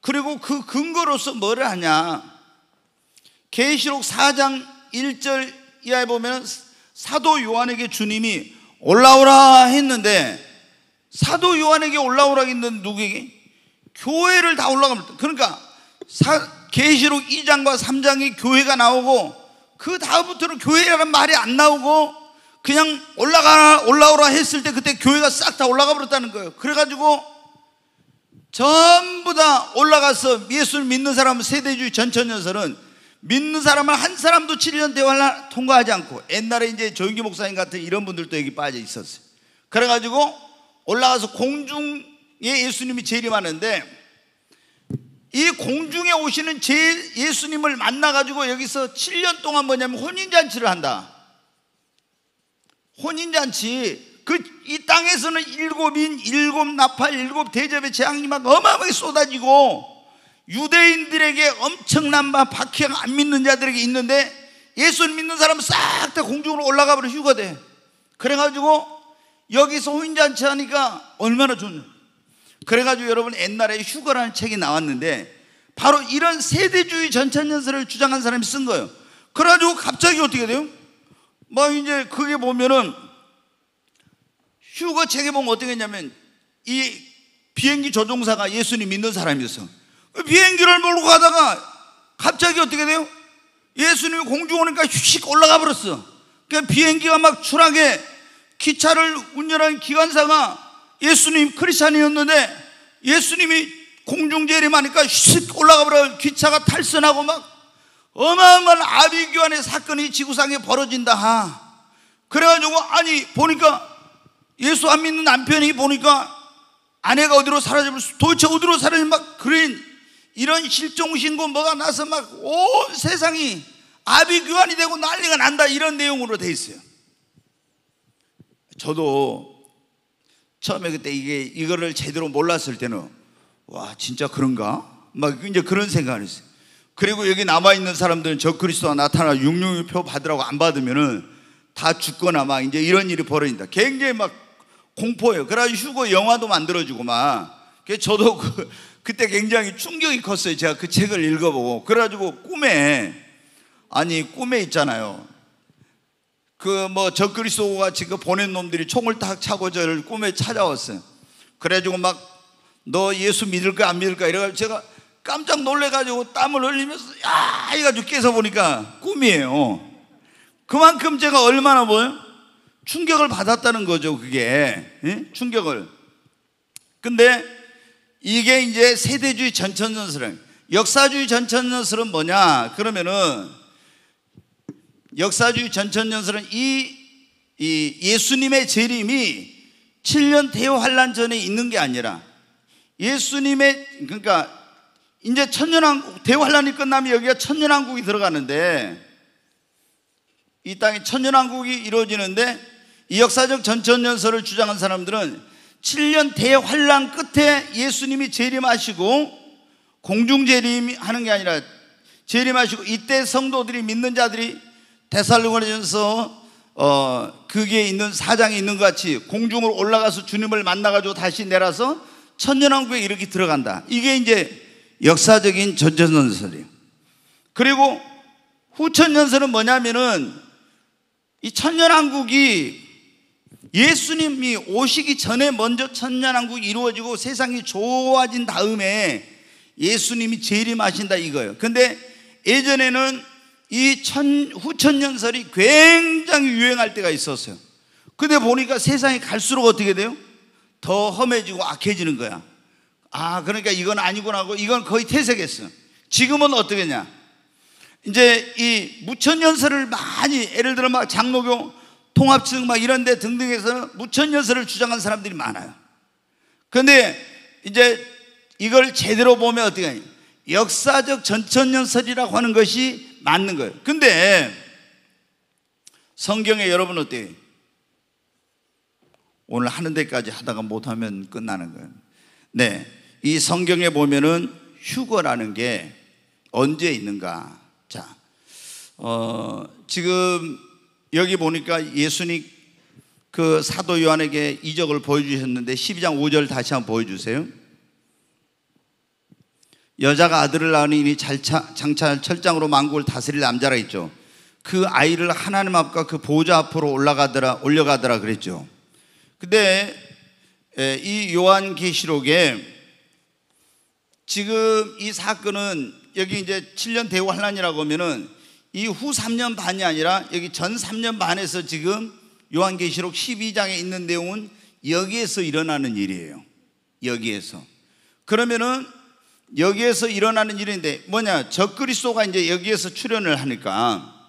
그리고 그 근거로서 뭐를 하냐? 계시록 4장 1절 이하에 보면 사도 요한에게 주님이 올라오라 했는데 사도 요한에게 올라오라 했는 데 누구에게? 교회를 다 올라갑니다. 그러니까 계시록 2장과 3장에 교회가 나오고 그 다음부터는 교회라는 말이 안 나오고 그냥 올라가 올라오라 했을 때 그때 교회가 싹 다 올라가 버렸다는 거예요. 그래 가지고 전부 다 올라가서 예수를 믿는 사람 세대주의 전천연설은 믿는 사람은 한 사람도 7년 대화를 통과하지 않고 옛날에 이제 조윤기 목사님 같은 이런 분들도 여기 빠져 있었어요. 그래가지고 올라가서 공중에 예수님이 재림하는데 이 공중에 오시는 제 예수님을 만나가지고 여기서 7년 동안 뭐냐면 혼인잔치를 한다. 혼인잔치. 그, 이 땅에서는 일곱인, 일곱 나팔, 일곱 대접의 재앙이 막 어마어마하게 쏟아지고 유대인들에게 엄청난 박해가 안 믿는 자들에게 있는데 예수 믿는 사람싹 다 공중으로 올라가 버려 휴가 돼. 그래가지고 여기서 혼인잔치 하니까 얼마나 좋냐. 그래가지고 여러분 옛날에 휴가라는 책이 나왔는데 바로 이런 세대주의 전천연설을 주장한 사람이 쓴 거예요. 그래가지고 갑자기 어떻게 돼요? 막 뭐 이제 그게 보면은 휴가 책에 보면 어떻게 했냐면 이 비행기 조종사가 예수님 믿는 사람이었어. 요 비행기를 몰고 가다가 갑자기 어떻게 돼요? 예수님이 공중 오니까 휙 올라가 버렸어. 그러니까 비행기가 막 추락해 기차를 운전하 기관사가 예수님 크리스찬이었는데 예수님이 공중 재림하니까 휙 올라가 버려 기차가 탈선하고 막 어마어마한 아비규환의 사건이 지구상에 벌어진다. 그래가지고 아니 보니까 예수 안 믿는 남편이 보니까 아내가 어디로 사라지면 도대체 어디로 사라지막 그린 이런 실종신고 뭐가 나서 막 온 세상이 아비규환이 되고 난리가 난다 이런 내용으로 돼 있어요. 저도 처음에 그때 이게 이거를 제대로 몰랐을 때는 와 진짜 그런가 막 이제 그런 생각을 했어요. 그리고 여기 남아 있는 사람들은 저 그리스도가 나타나 육룡유표 받으라고 안 받으면은 다 죽거나 막 이제 이런 일이 벌어진다. 굉장히 막 공포예요. 그래가지고 휴고 영화도 만들어주고 막. 저도 그 그때 굉장히 충격이 컸어요. 제가 그 책을 읽어보고. 그래가지고 꿈에, 아니, 꿈에 있잖아요. 그 뭐 적그리스도 가 지금 그 보낸 놈들이 총을 탁 차고 저를 꿈에 찾아왔어요. 그래가지고 막 너 예수 믿을까 안 믿을까 이래가지고 제가 깜짝 놀래가지고 땀을 흘리면서 야! 해가지고 깨서 보니까 꿈이에요. 그만큼 제가 얼마나 뭐요? 충격을 받았다는 거죠, 그게. 예? 충격을. 근데 이게 이제 세대주의 전천전설은 역사주의 전천전설은 뭐냐? 그러면은 역사주의 전천전설은 이, 이 예수님의 재림이 7년 태호 환란 전에 있는 게 아니라 예수님의 그러니까 이제 천년왕국 대호 환란이 끝나면 여기가 천년왕국이 들어가는데 이 땅에 천년왕국이 이루어지는데 이 역사적 전천년설을 주장한 사람들은 7년 대환란 끝에 예수님이 재림하시고 공중 재림하는 게 아니라 재림하시고 이때 성도들이 믿는 자들이 대살로가전서 어 그게 있는 사장이 있는 것 같이 공중으로 올라가서 주님을 만나가지고 다시 내려서 천년왕국에 이렇게 들어간다. 이게 이제 역사적인 전전선설이에요. 그리고 후천년설은 뭐냐면은 이 천년왕국이 예수님이 오시기 전에 먼저 천년왕국이 이루어지고 세상이 좋아진 다음에 예수님이 재림하신다 이거예요. 근데 예전에는 이 천, 후천년설이 굉장히 유행할 때가 있었어요. 근데 보니까 세상이 갈수록 어떻게 돼요? 더 험해지고 악해지는 거야. 아, 그러니까 이건 아니구나 하고 이건 거의 퇴색했어. 지금은 어떻게냐? 이제 이 무천년설을 많이 예를 들어 막 장로교 통합층 막 이런 데 등등에서는 무천연설을 주장한 사람들이 많아요. 그런데 이제 이걸 제대로 보면 어떻게 하냐. 역사적 전천연설이라고 하는 것이 맞는 거예요. 근데 성경에 여러분 어때요? 오늘 하는 데까지 하다가 못하면 끝나는 거예요. 네. 이 성경에 보면은 휴거라는 게 언제 있는가. 자, 어, 지금 여기 보니까 예수님 그 사도 요한에게 이적을 보여주셨는데 12장 5절 다시 한번 보여주세요. 여자가 아들을 낳으니 이니 장차 철장으로 만국을 다스릴 남자라 있죠. 그 아이를 하나님 앞과 그 보좌 앞으로 올라가더라 올려가더라 그랬죠. 근데 이 요한계시록에 지금 이 사건은 여기 이제 7년 대환란이라고 하면은 이후 3년 반이 아니라 여기 전 3년 반에서 지금 요한계시록 12장에 있는 내용은 여기에서 일어나는 일이에요. 여기에서. 그러면은 여기에서 일어나는 일인데 뭐냐? 적그리스가 이제 여기에서 출현을 하니까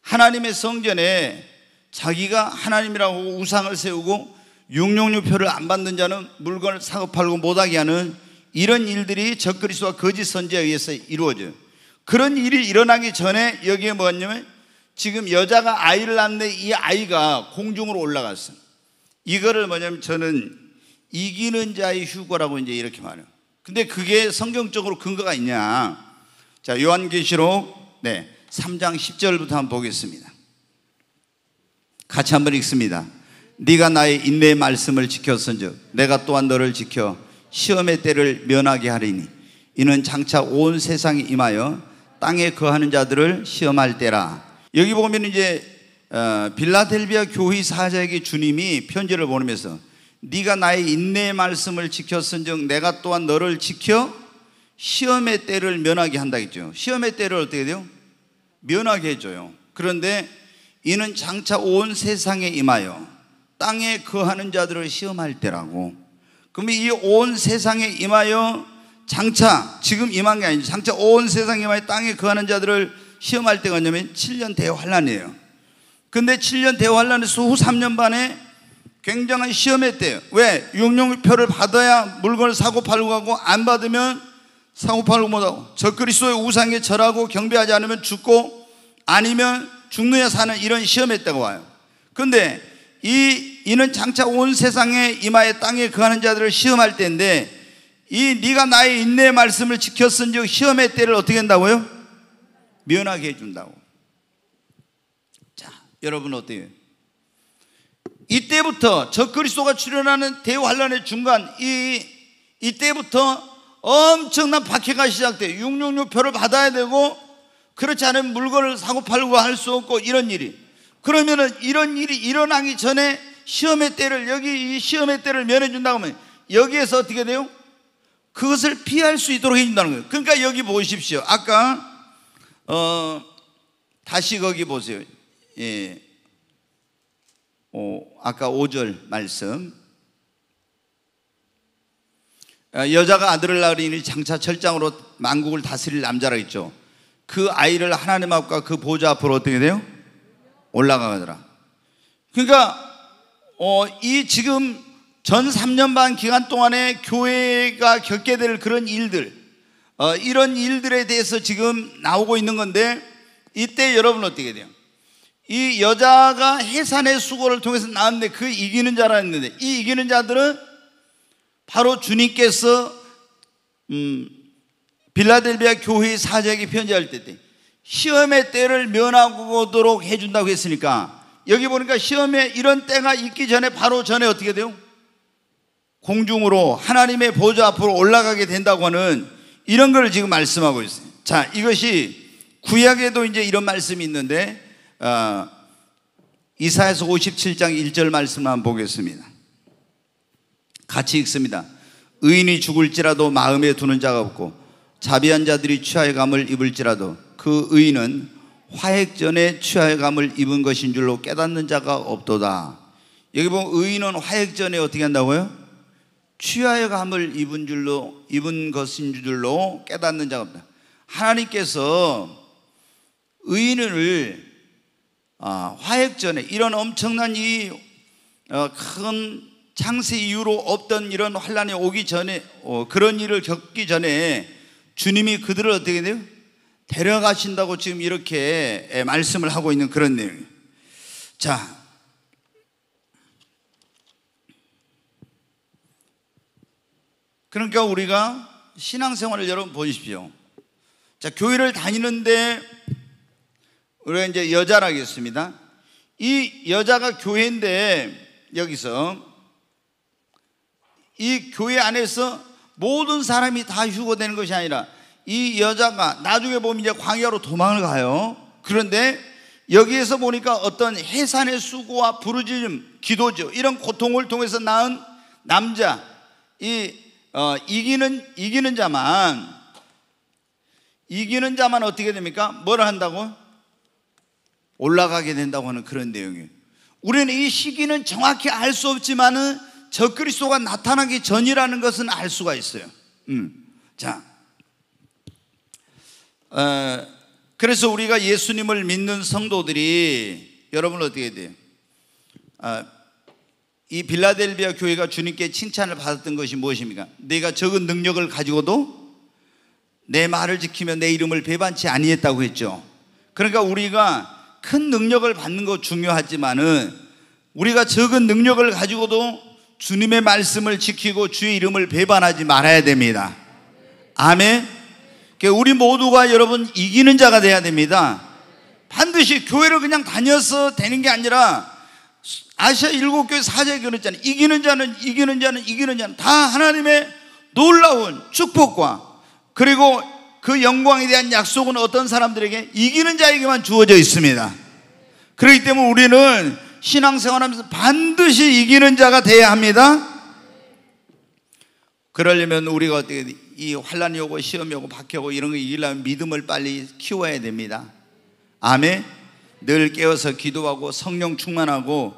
하나님의 성전에 자기가 하나님이라고 우상을 세우고 666표를 안 받는 자는 물건을 사고 팔고 못하게 하는 이런 일들이 적그리스와 거짓 선지에 의해서 이루어져요. 그런 일이 일어나기 전에 여기에 뭐냐면 였 지금 여자가 아이를 낳는데 이 아이가 공중으로 올라갔어. 이거를 뭐냐면 저는 이기는 자의 휴거라고 이제 이렇게 말해요. 근데 그게 성경적으로 근거가 있냐? 자, 요한계시록 네, 3장 10절부터 한번 보겠습니다. 같이 한번 읽습니다. 네가 나의 인내의 말씀을 지켰은즉 내가 또한 너를 지켜 시험의 때를 면하게 하리니 이는 장차 온세상이 임하여 땅에 거하는 자들을 시험할 때라. 여기 보면 이제 어, 빌라델비아 교회 사자에게 주님이 편지를 보내면서 네가 나의 인내의 말씀을 지켰은즉 내가 또한 너를 지켜 시험의 때를 면하게 한다겠죠. 시험의 때를 어떻게 돼요? 면하게 해줘요. 그런데 이는 장차 온 세상에 임하여 땅에 거하는 자들을 시험할 때라고. 그러면 이 온 세상에 임하여 장차 지금 임한 게 아니죠. 장차 온 세상 에만 땅에 거하는 자들을 시험할 때가 언냐면 7년 대환란이에요. 근데 7년 대환란에서 후 3년 반에 굉장한 시험했대요. 왜? 용용표를 받아야 물건을 사고 팔고 가고 안 받으면 사고 팔고 못하고 적그리스도의 우상에 절하고 경배하지 않으면 죽고 아니면 죽느냐 사는 이런 시험했다고 와요. 근데 이, 이는 장차 온 세상에 임하에 땅에 거하는 자들을 시험할 때인데 이 네가 나의 인내 의 말씀을 지켰은즉 시험의 때를 어떻게 한다고요? 면하게 해준다고. 자, 여러분 어때요? 이때부터 적그리스도가 출현하는 대환란의 중간 이 이때부터 엄청난 박해가 시작돼요. 666 표를 받아야 되고 그렇지 않은 물건을 사고 팔고 할 수 없고 이런 일이. 그러면은 이런 일이 일어나기 전에 시험의 때를 여기 이 시험의 때를 면해 준다고 하면 여기에서 어떻게 돼요? 그것을 피할 수 있도록 해준다는 거예요. 그러니까 여기 보십시오. 아까, 어, 다시 거기 보세요. 예. 오, 아까 5절 말씀. 아, 여자가 아들을 낳으리니 장차 철장으로 만국을 다스릴 남자라 했죠. 그 아이를 하나님 앞과 그 보좌 앞으로 어떻게 돼요? 올라가더라. 그러니까 어, 이 지금 전 3년 반 기간 동안에 교회가 겪게 될 그런 일들, 어, 이런 일들에 대해서 지금 나오고 있는 건데, 이때 여러분 어떻게 돼요? 이 여자가 해산의 수고를 통해서 나왔는데 그 이기는 자라 는데이 이기는 자들은 바로 주님께서, 음, 빌라델비아 교회의 사제에게 편지할 때, 때 시험의 때를 면하고 오도록 해준다고 했으니까, 여기 보니까 시험에 이런 때가 있기 전에 바로 전에 어떻게 돼요? 공중으로 하나님의 보좌 앞으로 올라가게 된다고 하는 이런 걸 지금 말씀하고 있어요. 자, 이것이 구약에도 이제 이런 말씀이 있는데 어, 이사에서 57장 1절 말씀만 보겠습니다. 같이 읽습니다. 의인이 죽을지라도 마음에 두는 자가 없고 자비한 자들이 취하의 감을 입을지라도 그 의인은 화액 전에 취하의 감을 입은 것인 줄로 깨닫는 자가 없도다. 여기 보면 의인은 화액 전에 어떻게 한다고요? 취하여 감을 입은 줄로 입은 것인 줄로 깨닫는 자가 없다. 하나님께서 의인을 아, 화액전에 이런 엄청난 이큰 어, 창세 이후로 없던 이런 환란이 오기 전에 어, 그런 일을 겪기 전에 주님이 그들을 어떻게 돼요? 데려가신다고 지금 이렇게 예, 말씀을 하고 있는 그런 내용 자, 그러니까 우리가 신앙생활을 여러분 보십시오. 자, 교회를 다니는데 우리가 이제 여자라겠습니다. 이 여자가 교회인데 여기서 이 교회 안에서 모든 사람이 다 휴거되는 것이 아니라 이 여자가 나중에 보면 이제 광야로 도망을 가요. 그런데 여기에서 보니까 어떤 해산의 수고와 부르짖음, 기도죠. 이런 고통을 통해서 낳은 남자, 이 어, 이기는 이기는 자만 이기는 자만 어떻게 됩니까? 뭐를 한다고? 올라가게 된다고 하는 그런 내용이에요. 우리는 이 시기는 정확히 알 수 없지만은 적그리스도가 나타나기 전이라는 것은 알 수가 있어요. 음. 자, 어, 그래서 우리가 예수님을 믿는 성도들이 여러분 어떻게 돼요? 어, 이 빌라델비아 교회가 주님께 칭찬을 받았던 것이 무엇입니까? 내가 적은 능력을 가지고도 내 말을 지키며 내 이름을 배반치 아니했다고 했죠. 그러니까 우리가 큰 능력을 받는 거 중요하지만은 우리가 적은 능력을 가지고도 주님의 말씀을 지키고 주의 이름을 배반하지 말아야 됩니다. 아멘. 그러니까 우리 모두가 여러분 이기는 자가 돼야 됩니다. 반드시 교회를 그냥 다녀서 되는 게 아니라 아시아 일곱 교회 사제에 그랬잖아요. 이기는 자는 이기는 자는 이기는 자는 다 하나님의 놀라운 축복과 그리고 그 영광에 대한 약속은 어떤 사람들에게 이기는 자에게만 주어져 있습니다. 그렇기 때문에 우리는 신앙생활하면서 반드시 이기는 자가 되야 합니다. 그러려면 우리가 어떻게 이 환란이 오고 시험이 오고 박해고 이런 거 이기려면 믿음을 빨리 키워야 됩니다. 아멘. 늘깨어서 기도하고 성령 충만하고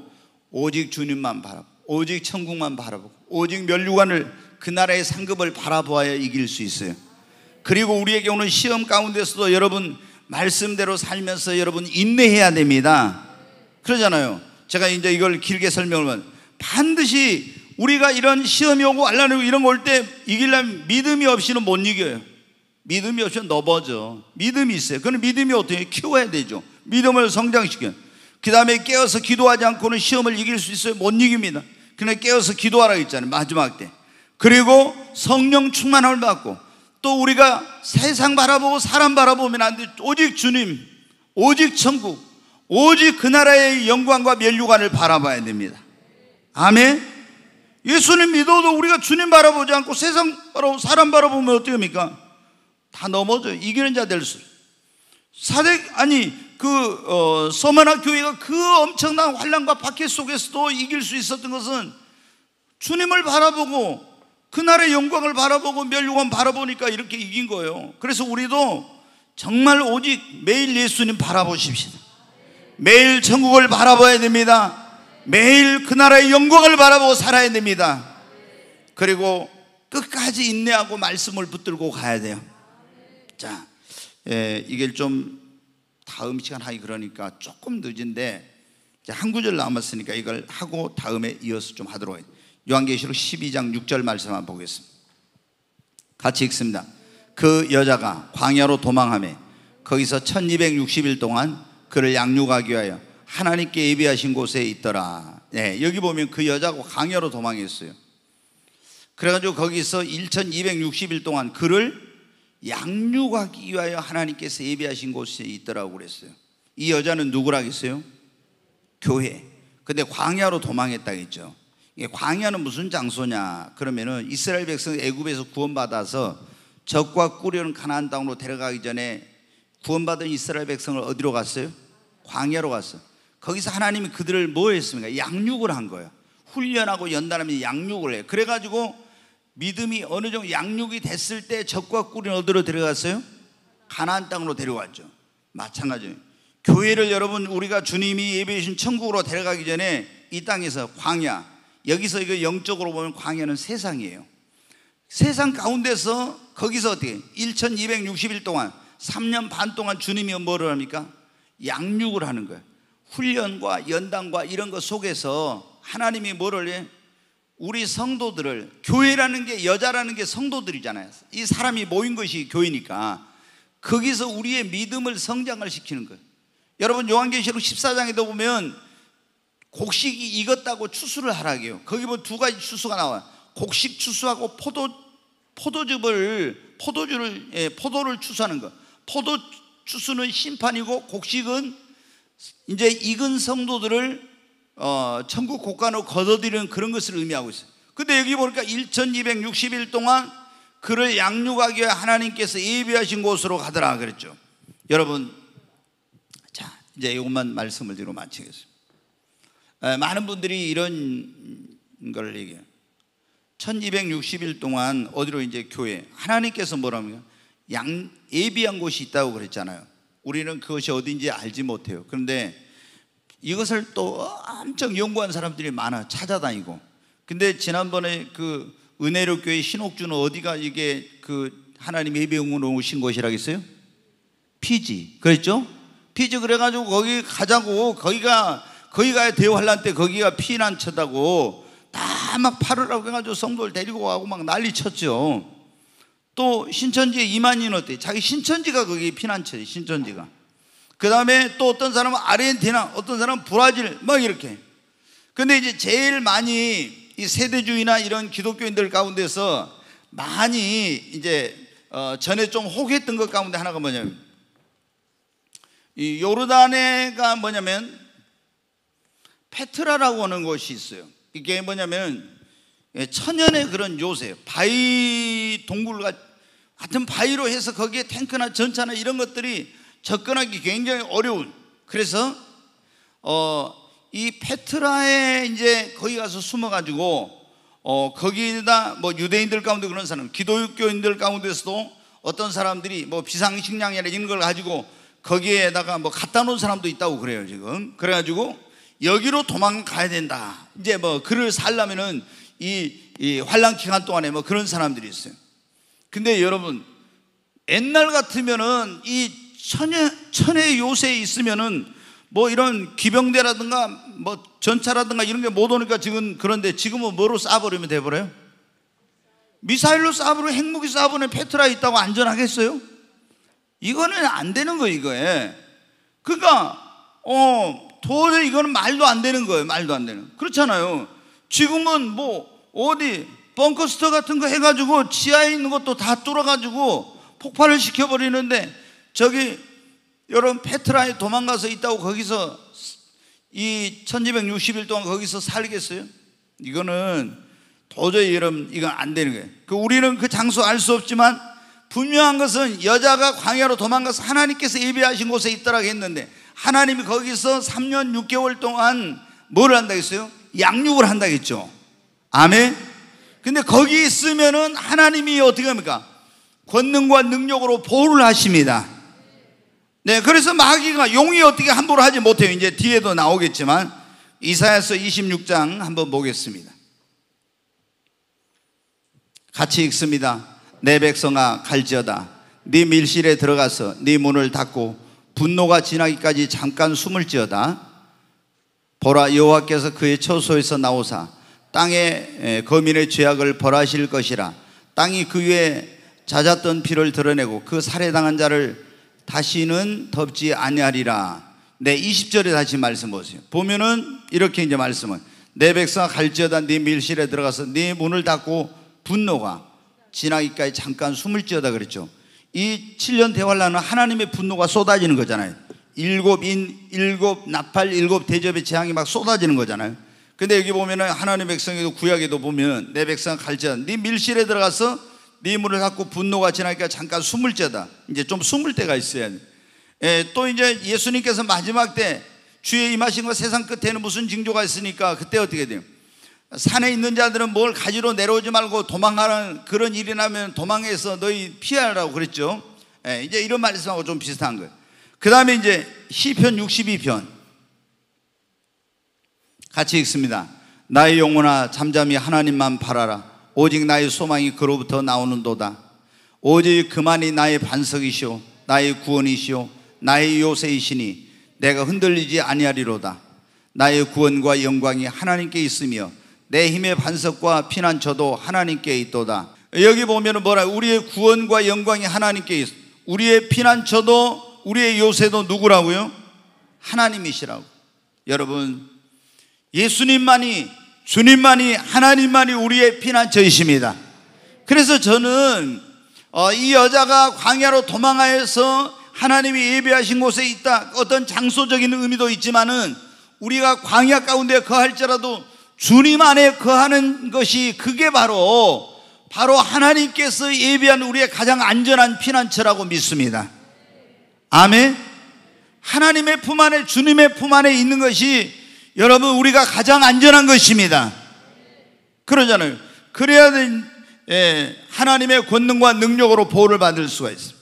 오직 주님만 바라보고 오직 천국만 바라보고 오직 멸류관을 그 나라의 상급을 바라보아야 이길 수 있어요. 그리고 우리에게 오는 시험 가운데서도 여러분 말씀대로 살면서 여러분 인내해야 됩니다. 그러잖아요. 제가 이제 이걸 길게 설명을 반드시 우리가 이런 시험이 오고 알라내고 이런 거 올 때 이길려면 믿음이 없이는 못 이겨요. 믿음이 없으면 넘어져. 믿음이 있어요. 그럼 믿음이 어떻게 키워야 되죠. 믿음을 성장시켜요. 그 다음에 깨어서 기도하지 않고는 시험을 이길 수 있어요? 못 이깁니다. 그냥 깨어서 기도하라고 했잖아요. 마지막 때. 그리고 성령 충만함을 받고 또 우리가 세상 바라보고 사람 바라보면 안 돼. 요 오직 주님, 오직 천국, 오직 그 나라의 영광과 멸류관을 바라봐야 됩니다. 아멘. 예수님 믿어도 우리가 주님 바라보지 않고 세상 바라보고 사람 바라보면 어떻게 합니까? 다 넘어져요. 이기는 자 될 수. 사대, 아니, 그 어, 서머나 교회가 그 엄청난 환란과 박해 속에서도 이길 수 있었던 것은 주님을 바라보고 그날의 영광을 바라보고 멸류관 바라보니까 이렇게 이긴 거예요. 그래서 우리도 정말 오직 매일 예수님 바라보십시다. 매일 천국을 바라봐야 됩니다. 매일 그 나라의 영광을 바라보고 살아야 됩니다. 그리고 끝까지 인내하고 말씀을 붙들고 가야 돼요. 자, 예, 이게 좀 다음 시간 하기 그러니까 조금 늦은데 이제 한 구절 남았으니까 이걸 하고 다음에 이어서 좀 하도록 해요. 요한계시록 12장 6절 말씀 한번 보겠습니다. 같이 읽습니다. 그 여자가 광야로 도망하며 거기서 1260일 동안 그를 양육하기 위하여 하나님께 예비하신 곳에 있더라. 네, 여기 보면 그 여자가 광야로 도망했어요. 그래가지고 거기서 1260일 동안 그를 양육하기 위하여 하나님께서 예배하신 곳에 있더라고 그랬어요. 이 여자는 누구라겠어요? 교회. 근데 광야로 도망했다겠죠. 광야는 무슨 장소냐? 그러면은 이스라엘 백성 애굽에서 구원받아서 적과 꾸려는 가나안 땅으로 데려가기 전에 구원받은 이스라엘 백성을 어디로 갔어요? 광야로 갔어요. 거기서 하나님이 그들을 뭐 했습니까? 양육을 한 거예요. 훈련하고 연단하면 양육을 해요. 그래가지고 믿음이 어느 정도 양육이 됐을 때 적과 꿀이 어디로 들어갔어요 가나안 땅으로 데려왔죠. 마찬가지예요. 교회를 여러분 우리가 주님이 예배해 신 천국으로 데려가기 전에 이 땅에서 광야 여기서 이거 영적으로 보면 광야는 세상이에요. 세상 가운데서 거기서 어떻게 1260일 동안 3년 반 동안 주님이 뭐를 합니까? 양육을 하는 거예요. 훈련과 연단과 이런 것 속에서 하나님이 뭐를 해? 우리 성도들을 교회라는 게 여자라는 게 성도들이잖아요. 이 사람이 모인 것이 교회니까 거기서 우리의 믿음을 성장을 시키는 거예요. 여러분 요한계시록 14장에도 보면 곡식이 익었다고 추수를 하라고요. 거기 보면 뭐 두 가지 추수가 나와요. 곡식 추수하고 포도 포도즙을 포도주를 예, 포도를 추수하는 거. 포도 추수는 심판이고 곡식은 이제 익은 성도들을 어, 천국 국으로 거둬들이는 그런 것을 의미하고 있어요. 근데 여기 보니까 1260일 동안 그를 양육하기 위해 하나님께서 예비하신 곳으로 가더라 그랬죠. 여러분, 자, 이제 이것만 말씀을 뒤로 마치겠습니다. 많은 분들이 이런 걸 얘기해요. 1260일 동안 어디로 이제 교회, 하나님께서 뭐라면 양, 예비한 곳이 있다고 그랬잖아요. 우리는 그것이 어딘지 알지 못해요. 그런데 이것을 또 엄청 연구한 사람들이 많아 찾아다니고. 근데 지난번에 그 은혜로 교회 신옥주는 어디가 이게 그 하나님 예배용으로 오신 곳이라고 했어요? 피지. 그랬죠? 피지 그래가지고 거기 가자고 거기가 거기 가야 대환란 때 거기가 피난처다고 다 막 팔으라고 해가지고 성도를 데리고 가고 막 난리 쳤죠. 또 신천지에 이만인 어때? 자기 신천지가 거기 피난처에요 신천지가. 그 다음에 또 어떤 사람은 아르헨티나, 어떤 사람은 브라질, 막 이렇게. 근데 이제 제일 많이 이 세대주의나 이런 기독교인들 가운데서 많이 이제 어 전에 좀 혹했던 것 가운데 하나가 뭐냐면 이 요르단에가 뭐냐면 페트라라고 하는 곳이 있어요. 이게 뭐냐면 예, 천연의 그런 요새, 바위 동굴 같은 바위로 해서 거기에 탱크나 전차나 이런 것들이 접근하기 굉장히 어려운 그래서 어, 이 페트라에 이제 거기 가서 숨어가지고 어, 거기다 뭐 유대인들 가운데 그런 사람, 기독교인들 가운데서도 어떤 사람들이 뭐 비상식량이나 이런 걸 가지고 거기에다가 뭐 갖다 놓은 사람도 있다고 그래요 지금. 그래가지고 여기로 도망가야 된다. 이제 뭐 그를 살려면은 이, 이 환란 기간 동안에 뭐 그런 사람들이 있어요. 근데 여러분 옛날 같으면은 이 천에, 천의 요새에 있으면은 뭐 이런 기병대라든가 뭐 전차라든가 이런 게 못 오니까 지금 그런데 지금은 뭐로 쏴버리면 돼버려요? 미사일로 쏴버리고 핵무기 쏴버리면 페트라 있다고 안전하겠어요? 이거는 안 되는 거예요, 이거에. 그러니까, 어, 도저히 이거는 말도 안 되는 거예요, 말도 안 되는. 그렇잖아요. 지금은 뭐, 어디, 벙커스터 같은 거 해가지고 지하에 있는 것도 다 뚫어가지고 폭발을 시켜버리는데 저기 여러분 페트라에 도망가서 있다고 거기서 이 1260일 동안 거기서 살겠어요? 이거는 도저히 여러분 이건 안 되는 거예요. 그 우리는 그 장소 알 수 없지만 분명한 것은 여자가 광야로 도망가서 하나님께서 예비하신 곳에 있다라고 했는데 하나님이 거기서 3년 6개월 동안 뭘 한다 했어요? 양육을 한다 했죠. 아멘. 근데 거기 있으면은 하나님이 어떻게 합니까? 권능과 능력으로 보호를 하십니다. 네, 그래서 마귀가 용이 어떻게 함부로 하지 못해요. 이제 뒤에도 나오겠지만 이사야서 26장 한번 보겠습니다. 같이 읽습니다. 내 백성아 갈지어다. 네 밀실에 들어가서 네 문을 닫고 분노가 지나기까지 잠깐 숨을 지어다. 보라 여호와께서 그의 처소에서 나오사 땅의 거민의 죄악을 벌하실 것이라. 땅이 그 위에 잦았던 피를 드러내고 그 살해당한 자를 다시는 덥지 아니하리라. 네, 20절에 다시 말씀 보세요. 보면은 이렇게 이제 말씀은 내 백성 갈지어다 네 밀실에 들어가서 네 문을 닫고 분노가 지나기까지 잠깐 숨을지어다 그랬죠. 이 7년 대환란은 하나님의 분노가 쏟아지는 거잖아요. 일곱 인, 일곱 나팔, 일곱 대접의 재앙이 막 쏟아지는 거잖아요. 근데 여기 보면은 하나님 백성에도 구약에도 보면내 백성 갈지어다 네 밀실에 들어가서 미물을 네 갖고 분노가 지나니까 잠깐 숨을 때다. 이제 좀 숨을 때가 있어야 돼. 예, 또 이제 예수님께서 마지막 때 주의 임하신 것 세상 끝에는 무슨 징조가 있으니까 그때 어떻게 돼요? 산에 있는 자들은 뭘 가지러 내려오지 말고 도망가는 그런 일이 나면 도망해서 너희 피하라고 그랬죠. 예, 이제 이런 말씀하고 좀 비슷한 거예요. 그 다음에 이제 시편 62편 같이 읽습니다. 나의 영혼아 잠잠히 하나님만 바라라. 오직 나의 소망이 그로부터 나오는도다. 오직 그만이 나의 반석이시오 나의 구원이시오 나의 요새이시니 내가 흔들리지 아니하리로다. 나의 구원과 영광이 하나님께 있으며 내 힘의 반석과 피난처도 하나님께 있도다. 여기 보면 뭐라 우리의 구원과 영광이 하나님께 있어. 우리의 피난처도 우리의 요새도 누구라고요? 하나님이시라고. 여러분 예수님만이 주님만이 하나님만이 우리의 피난처이십니다. 그래서 저는 어, 이 여자가 광야로 도망하여서 하나님이 예배하신 곳에 있다 어떤 장소적인 의미도 있지만은 우리가 광야 가운데 거할지라도 주님 안에 거하는 것이 그게 바로 바로 하나님께서 예비한 우리의 가장 안전한 피난처라고 믿습니다. 아멘. 하나님의 품 안에 주님의 품 안에 있는 것이 여러분 우리가 가장 안전한 것입니다. 그러잖아요. 그래야 예, 하나님의 권능과 능력으로 보호를 받을 수가 있습니다.